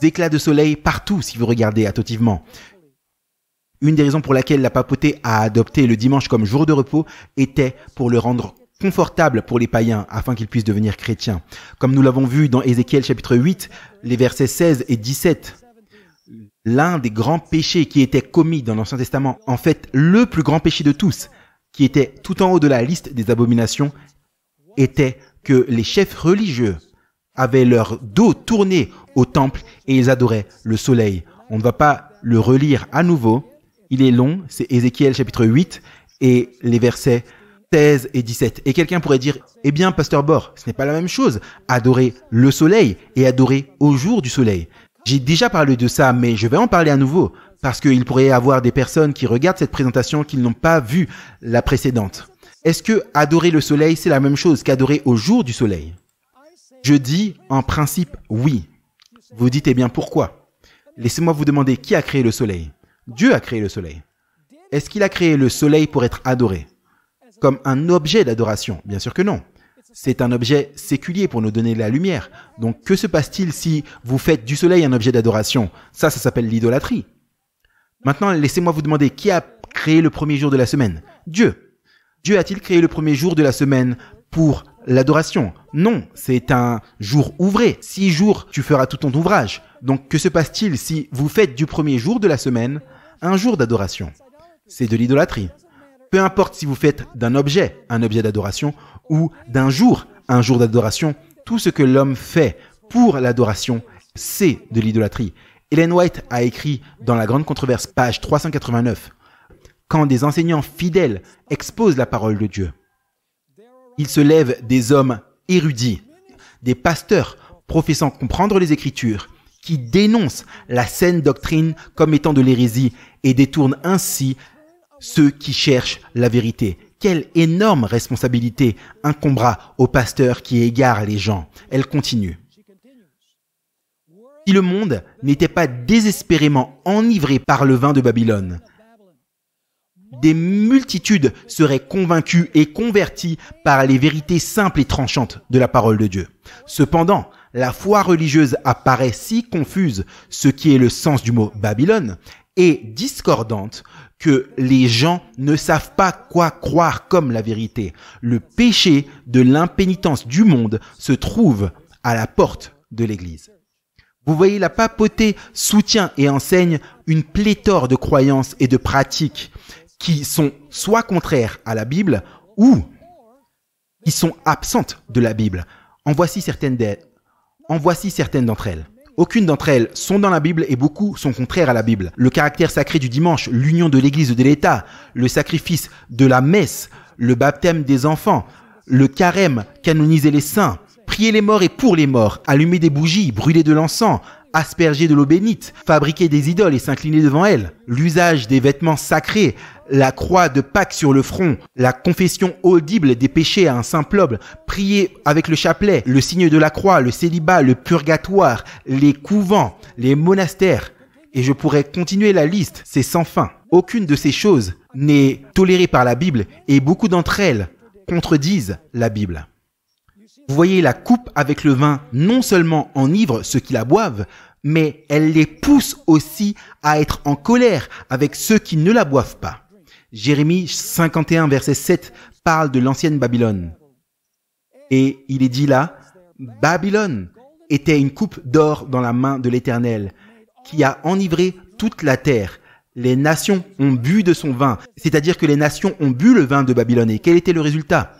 Des éclats de soleil partout si vous regardez attentivement. Une des raisons pour laquelle la papauté a adopté le dimanche comme jour de repos était pour le rendre confortable pour les païens afin qu'ils puissent devenir chrétiens. Comme nous l'avons vu dans Ézéchiel chapitre 8, les versets 16 et 17, l'un des grands péchés qui était commis dans l'Ancien Testament, en fait le plus grand péché de tous, qui était tout en haut de la liste des abominations, était que les chefs religieux avaient leur dos tourné au temple et ils adoraient le soleil. On ne va pas le relire à nouveau. Il est long, c'est Ézéchiel chapitre 8 et les versets 16 et 17. Et quelqu'un pourrait dire, eh bien, pasteur Bor, ce n'est pas la même chose, adorer le soleil et adorer au jour du soleil. J'ai déjà parlé de ça, mais je vais en parler à nouveau, parce qu'il pourrait y avoir des personnes qui regardent cette présentation qui n'ont pas vu la précédente. Est-ce que adorer le soleil, c'est la même chose qu'adorer au jour du soleil Je dis, en principe, oui. Vous dites, eh bien, pourquoi Laissez-moi vous demander, qui a créé le soleil Dieu a créé le soleil. Est-ce qu'il a créé le soleil pour être adoré Comme un objet d'adoration Bien sûr que non. C'est un objet séculier pour nous donner la lumière. Donc que se passe-t-il si vous faites du soleil un objet d'adoration Ça, ça s'appelle l'idolâtrie. Maintenant, laissez-moi vous demander, qui a créé le premier jour de la semaine Dieu. Dieu a-t-il créé le premier jour de la semaine pour l'adoration Non, c'est un jour ouvré. Six jours, tu feras tout ton ouvrage. Donc que se passe-t-il si vous faites du premier jour de la semaine un jour d'adoration C'est de l'idolâtrie. Peu importe si vous faites d'un objet un objet d'adoration ou d'un jour un jour d'adoration, tout ce que l'homme fait pour l'adoration, c'est de l'idolâtrie. Ellen White a écrit dans La Grande Controverse, page 389, quand des enseignants fidèles exposent la parole de Dieu. Il se lève des hommes érudits, des pasteurs professant comprendre les Écritures, qui dénoncent la saine doctrine comme étant de l'hérésie et détournent ainsi ceux qui cherchent la vérité. Quelle énorme responsabilité incombera au pasteur qui égarent les gens. Elle continue. Si le monde n'était pas désespérément enivré par le vin de Babylone, des multitudes seraient convaincues et converties par les vérités simples et tranchantes de la parole de Dieu. Cependant, la foi religieuse apparaît si confuse, ce qui est le sens du mot Babylone, et discordante que les gens ne savent pas quoi croire comme la vérité. Le péché de l'impénitence du monde se trouve à la porte de l'Église. Vous voyez, la papauté soutient et enseigne une pléthore de croyances et de pratiques qui sont soit contraires à la Bible ou qui sont absentes de la Bible. En voici certaines d'entre elles. Aucune d'entre elles sont dans la Bible et beaucoup sont contraires à la Bible. Le caractère sacré du dimanche, l'union de l'Église et de l'État, le sacrifice de la messe, le baptême des enfants, le carême, canoniser les saints, prier les morts et pour les morts, allumer des bougies, brûler de l'encens, asperger de l'eau bénite, fabriquer des idoles et s'incliner devant elles, l'usage des vêtements sacrés, la croix de Pâques sur le front, la confession audible des péchés à un simple homme, prier avec le chapelet, le signe de la croix, le célibat, le purgatoire, les couvents, les monastères, et je pourrais continuer la liste, c'est sans fin. Aucune de ces choses n'est tolérée par la Bible et beaucoup d'entre elles contredisent la Bible. Vous voyez, la coupe avec le vin non seulement enivre ceux qui la boivent, mais elle les pousse aussi à être en colère avec ceux qui ne la boivent pas. Jérémie 51, verset 7 parle de l'ancienne Babylone. Et il est dit là, Babylone était une coupe d'or dans la main de l'Éternel, qui a enivré toute la terre. Les nations ont bu de son vin, c'est-à-dire que les nations ont bu le vin de Babylone. Et quel était le résultat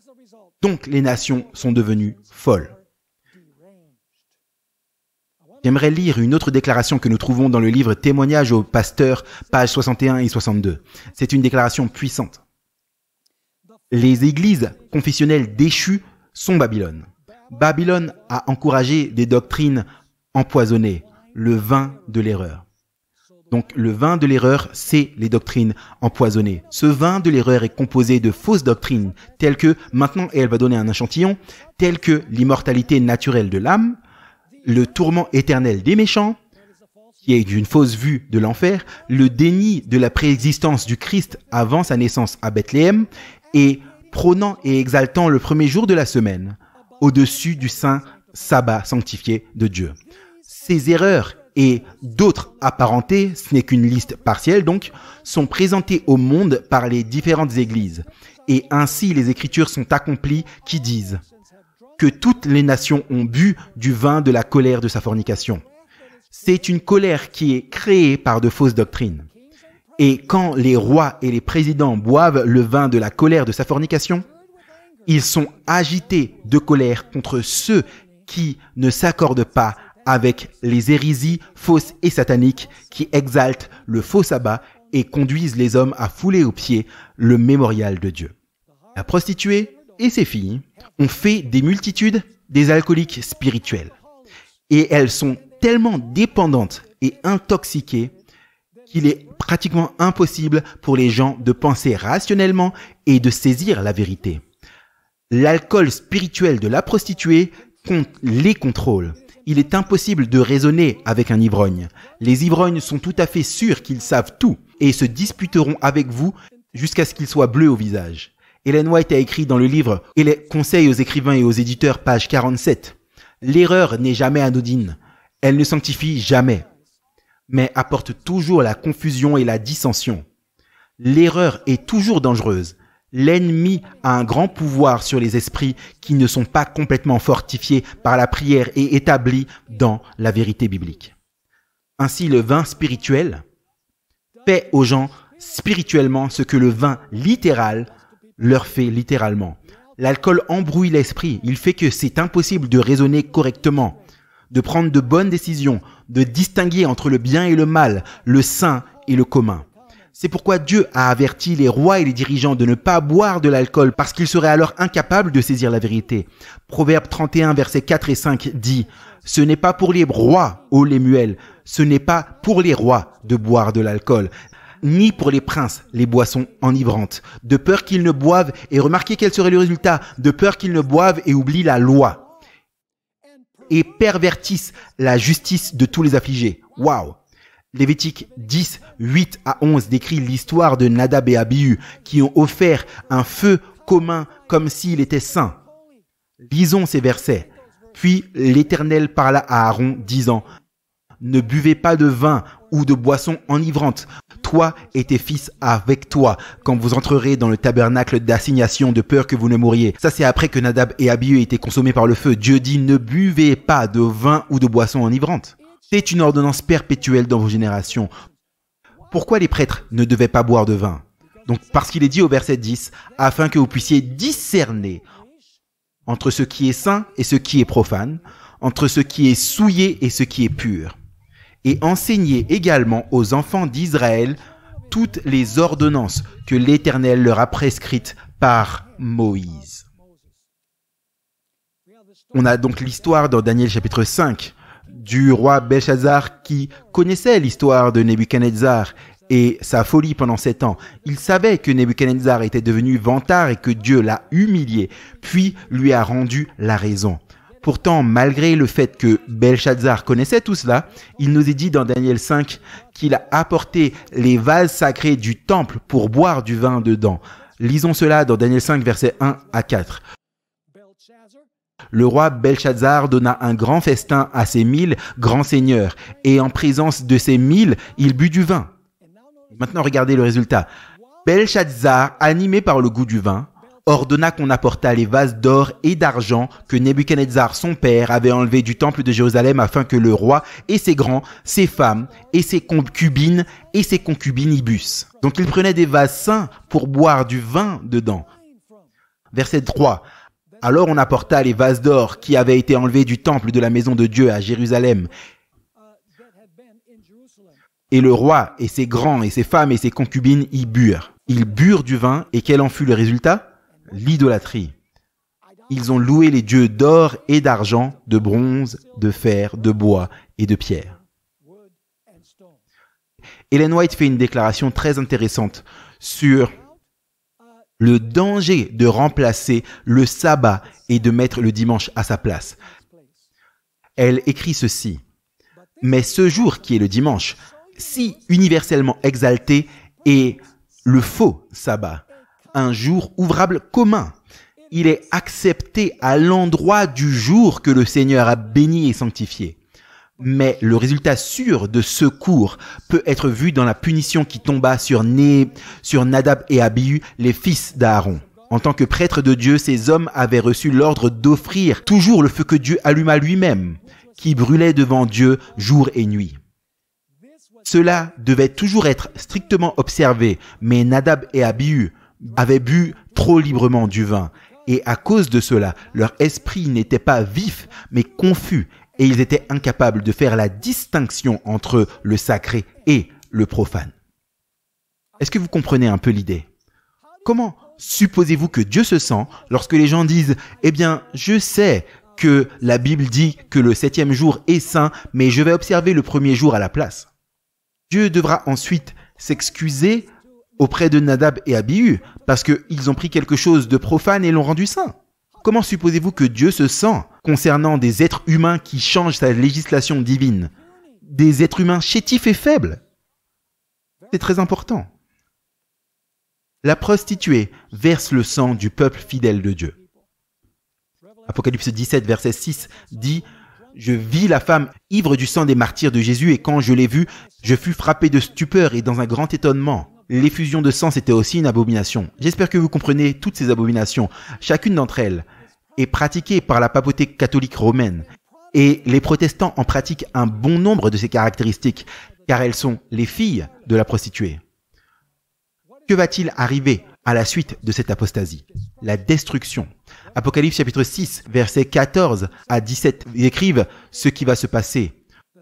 donc les nations sont devenues folles. J'aimerais lire une autre déclaration que nous trouvons dans le livre Témoignage au Pasteur, pages 61 et 62. C'est une déclaration puissante. Les églises confessionnelles déchues sont Babylone. Babylone a encouragé des doctrines empoisonnées, le vin de l'erreur. Donc le vin de l'erreur, c'est les doctrines empoisonnées. Ce vin de l'erreur est composé de fausses doctrines, telles que, maintenant, et elle va donner un échantillon, telles que l'immortalité naturelle de l'âme, le tourment éternel des méchants, qui est d'une fausse vue de l'enfer, le déni de la préexistence du Christ avant sa naissance à Bethléem, et prônant et exaltant le premier jour de la semaine, au-dessus du saint sabbat sanctifié de Dieu. Ces erreurs et d'autres apparentés, ce n'est qu'une liste partielle donc, sont présentés au monde par les différentes églises. Et ainsi les écritures sont accomplies qui disent que toutes les nations ont bu du vin de la colère de sa fornication. C'est une colère qui est créée par de fausses doctrines. Et quand les rois et les présidents boivent le vin de la colère de sa fornication, ils sont agités de colère contre ceux qui ne s'accordent pas avec les hérésies fausses et sataniques qui exaltent le faux sabbat et conduisent les hommes à fouler aux pieds le mémorial de Dieu. La prostituée et ses filles ont fait des multitudes des alcooliques spirituels. Et elles sont tellement dépendantes et intoxiquées qu'il est pratiquement impossible pour les gens de penser rationnellement et de saisir la vérité. L'alcool spirituel de la prostituée les contrôle il est impossible de raisonner avec un ivrogne. Les ivrognes sont tout à fait sûrs qu'ils savent tout et se disputeront avec vous jusqu'à ce qu'ils soient bleus au visage. Hélène White a écrit dans le livre et les Conseils aux écrivains et aux éditeurs, page 47. L'erreur n'est jamais anodine. Elle ne sanctifie jamais, mais apporte toujours la confusion et la dissension. L'erreur est toujours dangereuse, L'ennemi a un grand pouvoir sur les esprits qui ne sont pas complètement fortifiés par la prière et établis dans la vérité biblique. Ainsi, le vin spirituel fait aux gens spirituellement ce que le vin littéral leur fait littéralement. L'alcool embrouille l'esprit, il fait que c'est impossible de raisonner correctement, de prendre de bonnes décisions, de distinguer entre le bien et le mal, le saint et le commun. C'est pourquoi Dieu a averti les rois et les dirigeants de ne pas boire de l'alcool parce qu'ils seraient alors incapables de saisir la vérité. Proverbe 31 versets 4 et 5 dit Ce n'est pas pour les rois, ô Lémuel, ce n'est pas pour les rois de boire de l'alcool ni pour les princes les boissons enivrantes, de peur qu'ils ne boivent, et remarquez quel serait le résultat, de peur qu'ils ne boivent et oublient la loi, et pervertissent la justice de tous les affligés. Waouh Lévitique 10, 8 à 11 décrit l'histoire de Nadab et Abihu qui ont offert un feu commun comme s'il était saint. Lisons ces versets. Puis l'Éternel parla à Aaron, disant, Ne buvez pas de vin ou de boisson enivrante, toi et tes fils avec toi, quand vous entrerez dans le tabernacle d'assignation, de peur que vous ne mouriez. Ça, c'est après que Nadab et Abihu étaient consommés par le feu. Dieu dit, Ne buvez pas de vin ou de boisson enivrante. C'est une ordonnance perpétuelle dans vos générations. Pourquoi les prêtres ne devaient pas boire de vin Donc parce qu'il est dit au verset 10, afin que vous puissiez discerner entre ce qui est saint et ce qui est profane, entre ce qui est souillé et ce qui est pur, et enseigner également aux enfants d'Israël toutes les ordonnances que l'Éternel leur a prescrites par Moïse. On a donc l'histoire dans Daniel chapitre 5 du roi Belshazzar qui connaissait l'histoire de Nebuchadnezzar et sa folie pendant sept ans. Il savait que Nebuchadnezzar était devenu vantard et que Dieu l'a humilié, puis lui a rendu la raison. Pourtant, malgré le fait que Belshazzar connaissait tout cela, il nous est dit dans Daniel 5 qu'il a apporté les vases sacrés du temple pour boire du vin dedans. Lisons cela dans Daniel 5 versets 1 à 4. Le roi Belshazzar donna un grand festin à ses mille grands seigneurs, et en présence de ses mille, il but du vin. Maintenant, regardez le résultat. Belshazzar, animé par le goût du vin, ordonna qu'on apportât les vases d'or et d'argent que Nebuchadnezzar son père avait enlevés du temple de Jérusalem afin que le roi et ses grands, ses femmes et ses concubines et ses concubinibus. Donc il prenait des vases saints pour boire du vin dedans. Verset 3. Alors on apporta les vases d'or qui avaient été enlevés du temple de la maison de Dieu à Jérusalem. Et le roi et ses grands et ses femmes et ses concubines y burent. Ils burent du vin et quel en fut le résultat L'idolâtrie. Ils ont loué les dieux d'or et d'argent, de bronze, de fer, de bois et de pierre. Ellen White fait une déclaration très intéressante sur le danger de remplacer le sabbat et de mettre le dimanche à sa place. Elle écrit ceci. Mais ce jour qui est le dimanche, si universellement exalté, est le faux sabbat, un jour ouvrable commun. Il est accepté à l'endroit du jour que le Seigneur a béni et sanctifié mais le résultat sûr de ce cours peut être vu dans la punition qui tomba sur, né, sur Nadab et Abihu, les fils d'Aaron. En tant que prêtres de Dieu, ces hommes avaient reçu l'ordre d'offrir toujours le feu que Dieu alluma lui-même, qui brûlait devant Dieu jour et nuit. Cela devait toujours être strictement observé, mais Nadab et Abihu avaient bu trop librement du vin, et à cause de cela, leur esprit n'était pas vif, mais confus, et ils étaient incapables de faire la distinction entre le sacré et le profane. Est-ce que vous comprenez un peu l'idée Comment supposez-vous que Dieu se sent lorsque les gens disent ⁇ Eh bien, je sais que la Bible dit que le septième jour est saint, mais je vais observer le premier jour à la place ⁇ Dieu devra ensuite s'excuser auprès de Nadab et Abihu, parce qu'ils ont pris quelque chose de profane et l'ont rendu saint. Comment supposez-vous que Dieu se sent concernant des êtres humains qui changent sa législation divine. Des êtres humains chétifs et faibles. C'est très important. La prostituée verse le sang du peuple fidèle de Dieu. Apocalypse 17, verset 6 dit je vis la femme ivre du sang des martyrs de Jésus et quand je l'ai vue, je fus frappé de stupeur et dans un grand étonnement. L'effusion de sang, c'était aussi une abomination. J'espère que vous comprenez toutes ces abominations, chacune d'entre elles est pratiquée par la papauté catholique romaine, et les protestants en pratiquent un bon nombre de ces caractéristiques, car elles sont les filles de la prostituée. Que va-t-il arriver à la suite de cette apostasie La destruction. Apocalypse chapitre 6, versets 14 à 17 écrivent ce qui va se passer.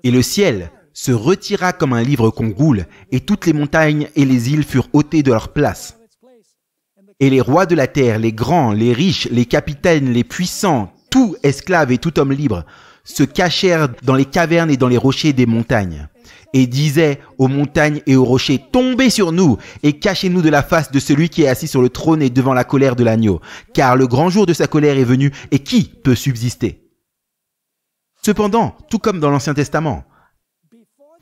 Et le ciel se retira comme un livre qu'on roule, et toutes les montagnes et les îles furent ôtées de leur place. Et les rois de la terre, les grands, les riches, les capitaines, les puissants, tout esclave et tout homme libre, se cachèrent dans les cavernes et dans les rochers des montagnes, et disaient aux montagnes et aux rochers, tombez sur nous, et cachez-nous de la face de celui qui est assis sur le trône et devant la colère de l'agneau, car le grand jour de sa colère est venu, et qui peut subsister Cependant, tout comme dans l'Ancien Testament,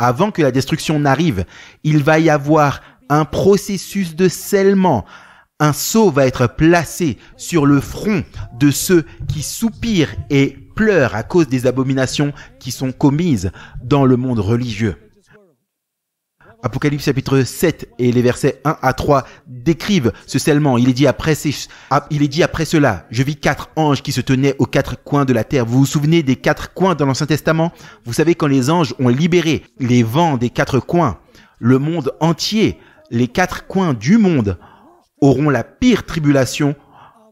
avant que la destruction n'arrive, il va y avoir un processus de scellement, un sceau va être placé sur le front de ceux qui soupirent et pleurent à cause des abominations qui sont commises dans le monde religieux. Apocalypse chapitre 7 et les versets 1 à 3 décrivent ce scellement. Il est dit après ah, il est dit après cela, je vis quatre anges qui se tenaient aux quatre coins de la terre. Vous vous souvenez des quatre coins dans l'Ancien Testament? Vous savez quand les anges ont libéré les vents des quatre coins, le monde entier, les quatre coins du monde auront la pire tribulation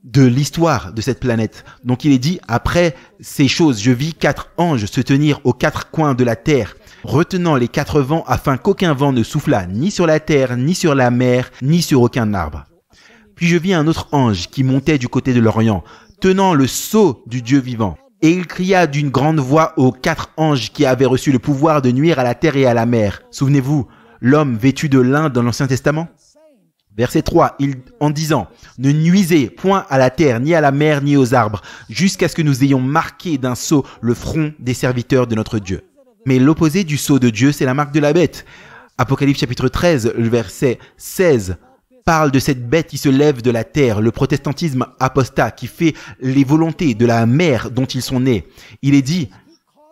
de l'histoire de cette planète. Donc il est dit, après ces choses, je vis quatre anges se tenir aux quatre coins de la terre, retenant les quatre vents afin qu'aucun vent ne soufflât ni sur la terre, ni sur la mer, ni sur aucun arbre. Puis je vis un autre ange qui montait du côté de l'Orient, tenant le sceau du Dieu vivant. Et il cria d'une grande voix aux quatre anges qui avaient reçu le pouvoir de nuire à la terre et à la mer. Souvenez-vous, l'homme vêtu de lin dans l'Ancien Testament Verset 3, il, en disant, ne nuisez point à la terre, ni à la mer, ni aux arbres, jusqu'à ce que nous ayons marqué d'un sceau le front des serviteurs de notre Dieu. Mais l'opposé du sceau de Dieu, c'est la marque de la bête. Apocalypse chapitre 13, verset 16, parle de cette bête qui se lève de la terre, le protestantisme apostat qui fait les volontés de la mère dont ils sont nés. Il est dit,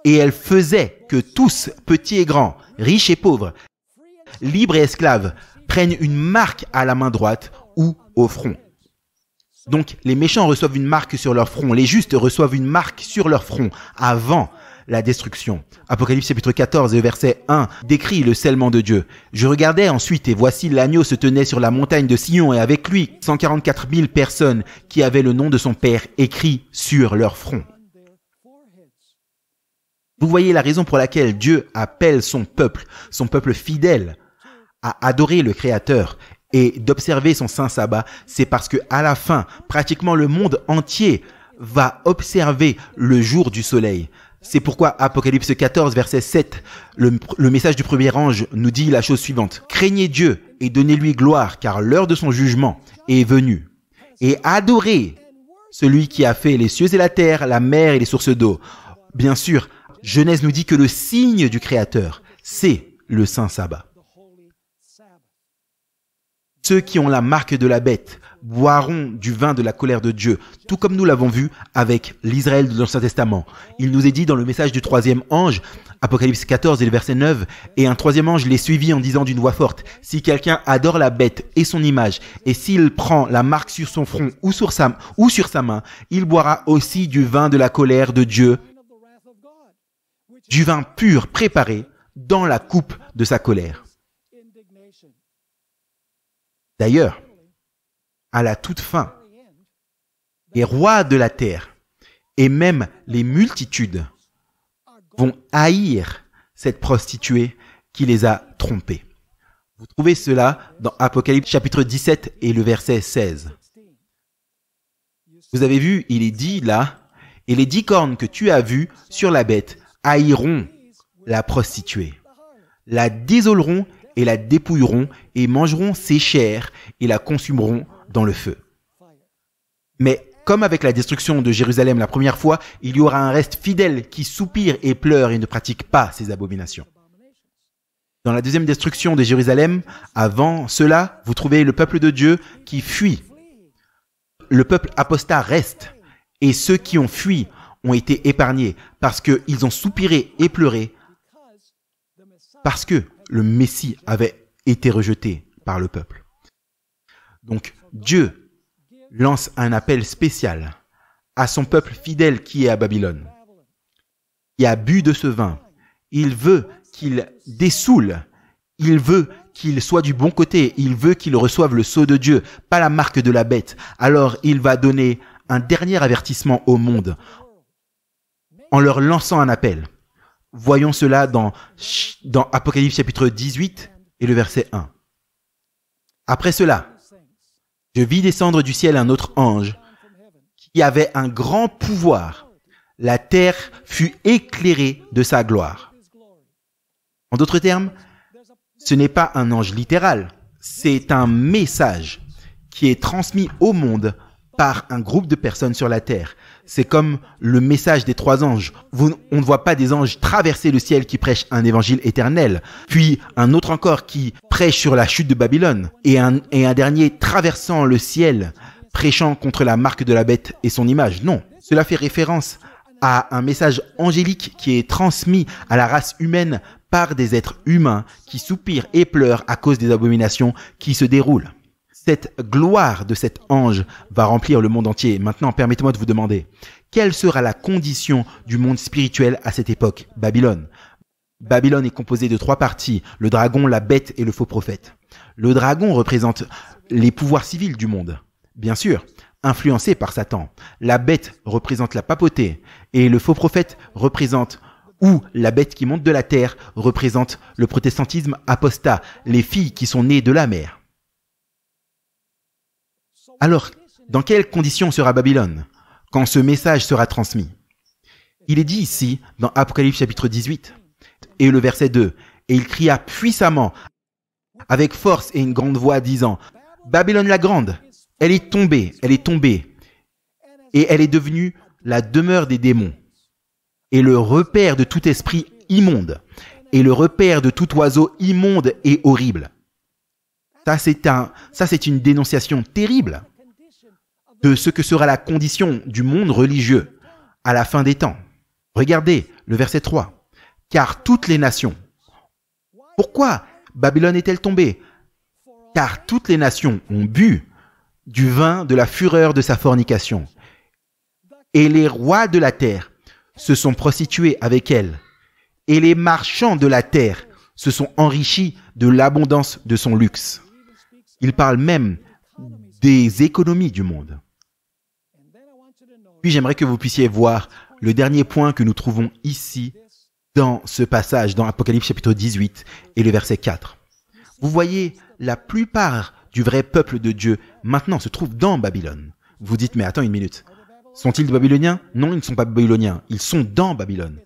et elle faisait que tous, petits et grands, riches et pauvres, libres et esclaves, prennent une marque à la main droite ou au front. Donc les méchants reçoivent une marque sur leur front, les justes reçoivent une marque sur leur front avant la destruction. Apocalypse chapitre 14 verset 1 décrit le scellement de Dieu. Je regardais ensuite et voici l'agneau se tenait sur la montagne de Sion et avec lui 144 000 personnes qui avaient le nom de son père écrit sur leur front. Vous voyez la raison pour laquelle Dieu appelle son peuple, son peuple fidèle, à adorer le Créateur et d'observer son saint sabbat, c'est parce que à la fin, pratiquement le monde entier va observer le jour du soleil. C'est pourquoi Apocalypse 14, verset 7, le, le, message du premier ange nous dit la chose suivante. Craignez Dieu et donnez-lui gloire, car l'heure de son jugement est venue. Et adorez celui qui a fait les cieux et la terre, la mer et les sources d'eau. Bien sûr, Genèse nous dit que le signe du Créateur, c'est le Saint Sabbat. Ceux qui ont la marque de la bête boiront du vin de la colère de Dieu, tout comme nous l'avons vu avec l'Israël de l'Ancien Testament. Il nous est dit dans le message du troisième ange, Apocalypse 14 et le verset 9, et un troisième ange les suivi en disant d'une voix forte, si quelqu'un adore la bête et son image, et s'il prend la marque sur son front ou sur sa main, il boira aussi du vin de la colère de Dieu, du vin pur préparé dans la coupe de sa colère. D'ailleurs, à la toute fin, les rois de la terre et même les multitudes vont haïr cette prostituée qui les a trompés. Vous trouvez cela dans Apocalypse chapitre 17 et le verset 16. Vous avez vu, il est dit là, et les dix cornes que tu as vues sur la bête haïront la prostituée, la désoleront et la dépouilleront et mangeront ses chairs et la consumeront dans le feu. Mais comme avec la destruction de Jérusalem la première fois, il y aura un reste fidèle qui soupire et pleure et ne pratique pas ces abominations. Dans la deuxième destruction de Jérusalem, avant cela, vous trouvez le peuple de Dieu qui fuit. Le peuple apostat reste, et ceux qui ont fui ont été épargnés parce qu'ils ont soupiré et pleuré, parce que le Messie avait été rejeté par le peuple. Donc Dieu lance un appel spécial à son peuple fidèle qui est à Babylone, Il a bu de ce vin. Il veut qu'il dessoule, il veut qu'il soit du bon côté, il veut qu'il reçoive le sceau de Dieu, pas la marque de la bête. Alors il va donner un dernier avertissement au monde en leur lançant un appel. Voyons cela dans, dans Apocalypse chapitre 18 et le verset 1. Après cela, je vis descendre du ciel un autre ange qui avait un grand pouvoir. La terre fut éclairée de sa gloire. En d'autres termes, ce n'est pas un ange littéral, c'est un message qui est transmis au monde par un groupe de personnes sur la terre c'est comme le message des trois anges. on ne voit pas des anges traverser le ciel qui prêchent un évangile éternel, puis un autre encore qui prêche sur la chute de Babylone, et un dernier traversant le ciel, prêchant contre la marque de la bête et son image. Non, cela fait référence à un message angélique qui est transmis à la race humaine par des êtres humains qui soupirent et pleurent à cause des abominations qui se déroulent. Cette gloire de cet ange va remplir le monde entier. Maintenant, permettez-moi de vous demander, quelle sera la condition du monde spirituel à cette époque Babylone. Babylone est composée de trois parties, le dragon, la bête et le faux prophète. Le dragon représente les pouvoirs civils du monde, bien sûr, influencés par Satan. La bête représente la papauté et le faux prophète représente ou la bête qui monte de la terre représente le protestantisme apostat, les filles qui sont nées de la mer. Alors, dans quelles conditions sera Babylone quand ce message sera transmis Il est dit ici, dans Apocalypse chapitre 18, et le verset 2, et il cria puissamment, avec force et une grande voix, disant, Babylone la grande, elle est tombée, elle est tombée, et elle est devenue la demeure des démons, et le repère de tout esprit immonde, et le repère de tout oiseau immonde et horrible. Ça, c'est un, ça, c'est une dénonciation terrible de ce que sera la condition du monde religieux à la fin des temps. Regardez le verset 3. Car toutes les nations. Pourquoi Babylone est-elle tombée Car toutes les nations ont bu du vin de la fureur de sa fornication. Et les rois de la terre se sont prostitués avec elle. Et les marchands de la terre se sont enrichis de l'abondance de son luxe. Il parle même des économies du monde. Puis j'aimerais que vous puissiez voir le dernier point que nous trouvons ici dans ce passage, dans Apocalypse chapitre 18 et le verset 4. Vous voyez, la plupart du vrai peuple de Dieu maintenant se trouve dans Babylone. Vous dites, mais attends une minute. Sont-ils de Babyloniens Non, ils ne sont pas Babyloniens. Ils sont dans Babylone.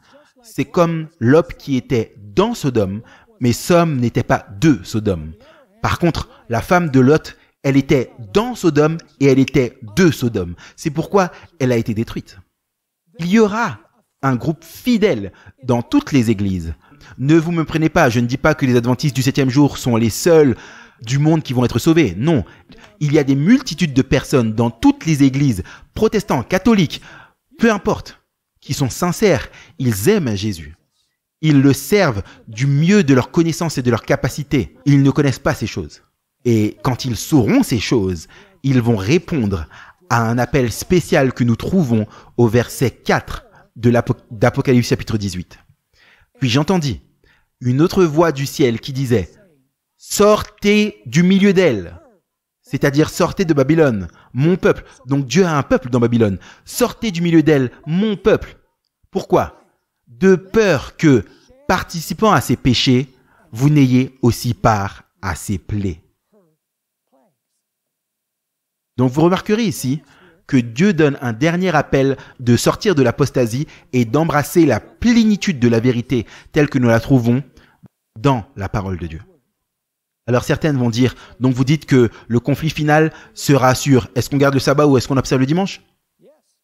C'est comme Lop qui était dans Sodome, mais Somme n'était pas de Sodome. Par contre, la femme de Lot elle était dans Sodome et elle était de Sodome. C'est pourquoi elle a été détruite. Il y aura un groupe fidèle dans toutes les églises. Ne vous me prenez pas, je ne dis pas que les adventistes du septième jour sont les seuls du monde qui vont être sauvés. Non, il y a des multitudes de personnes dans toutes les églises, protestants, catholiques, peu importe, qui sont sincères, ils aiment Jésus. Ils le servent du mieux de leur connaissance et de leur capacité. Ils ne connaissent pas ces choses. Et quand ils sauront ces choses, ils vont répondre à un appel spécial que nous trouvons au verset 4 de d'Apocalypse chapitre 18. Puis j'entendis une autre voix du ciel qui disait ⁇ Sortez du milieu d'elle !⁇ c'est-à-dire sortez de Babylone, mon peuple. Donc Dieu a un peuple dans Babylone. Sortez du milieu d'elle, mon peuple. Pourquoi De peur que, participant à ses péchés, vous n'ayez aussi part à ses plaies. Donc vous remarquerez ici que Dieu donne un dernier appel de sortir de l'apostasie et d'embrasser la plénitude de la vérité telle que nous la trouvons dans la parole de Dieu. Alors certaines vont dire, donc vous dites que le conflit final sera sur est-ce qu'on garde le sabbat ou est-ce qu'on observe le dimanche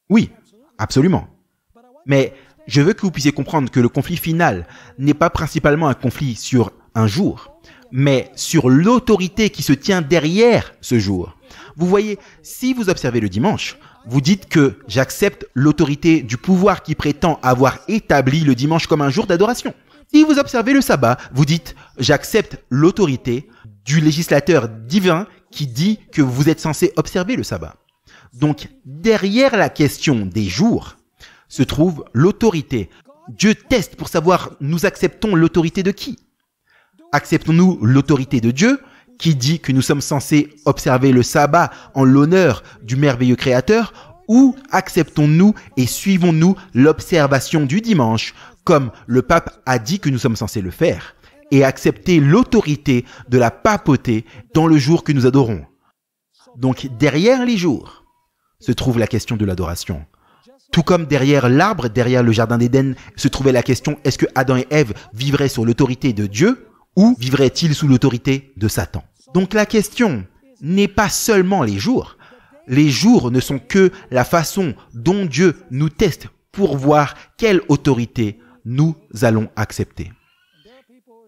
Oui, absolument. Mais je veux que vous puissiez comprendre que le conflit final n'est pas principalement un conflit sur un jour, mais sur l'autorité qui se tient derrière ce jour. Vous voyez, si vous observez le dimanche, vous dites que j'accepte l'autorité du pouvoir qui prétend avoir établi le dimanche comme un jour d'adoration. Si vous observez le sabbat, vous dites j'accepte l'autorité du législateur divin qui dit que vous êtes censé observer le sabbat. Donc derrière la question des jours se trouve l'autorité. Dieu teste pour savoir nous acceptons l'autorité de qui Acceptons-nous l'autorité de Dieu qui dit que nous sommes censés observer le sabbat en l'honneur du merveilleux Créateur ou acceptons-nous et suivons-nous l'observation du dimanche comme le pape a dit que nous sommes censés le faire et accepter l'autorité de la papauté dans le jour que nous adorons. Donc derrière les jours se trouve la question de l'adoration. Tout comme derrière l'arbre, derrière le jardin d'Éden, se trouvait la question est-ce que Adam et Ève vivraient sous l'autorité de Dieu ou vivraient-ils sous l'autorité de Satan donc la question n'est pas seulement les jours. Les jours ne sont que la façon dont Dieu nous teste pour voir quelle autorité nous allons accepter.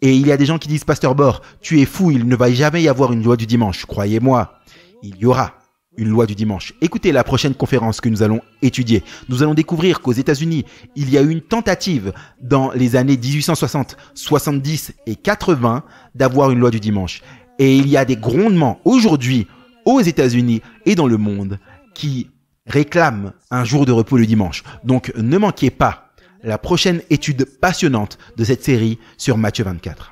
Et il y a des gens qui disent, Pasteur Bord, tu es fou, il ne va jamais y avoir une loi du dimanche. Croyez-moi, il y aura une loi du dimanche. Écoutez la prochaine conférence que nous allons étudier. Nous allons découvrir qu'aux États-Unis, il y a eu une tentative dans les années 1860, 70 et 80 d'avoir une loi du dimanche. Et il y a des grondements aujourd'hui aux États-Unis et dans le monde qui réclament un jour de repos le dimanche. Donc ne manquez pas la prochaine étude passionnante de cette série sur Match 24.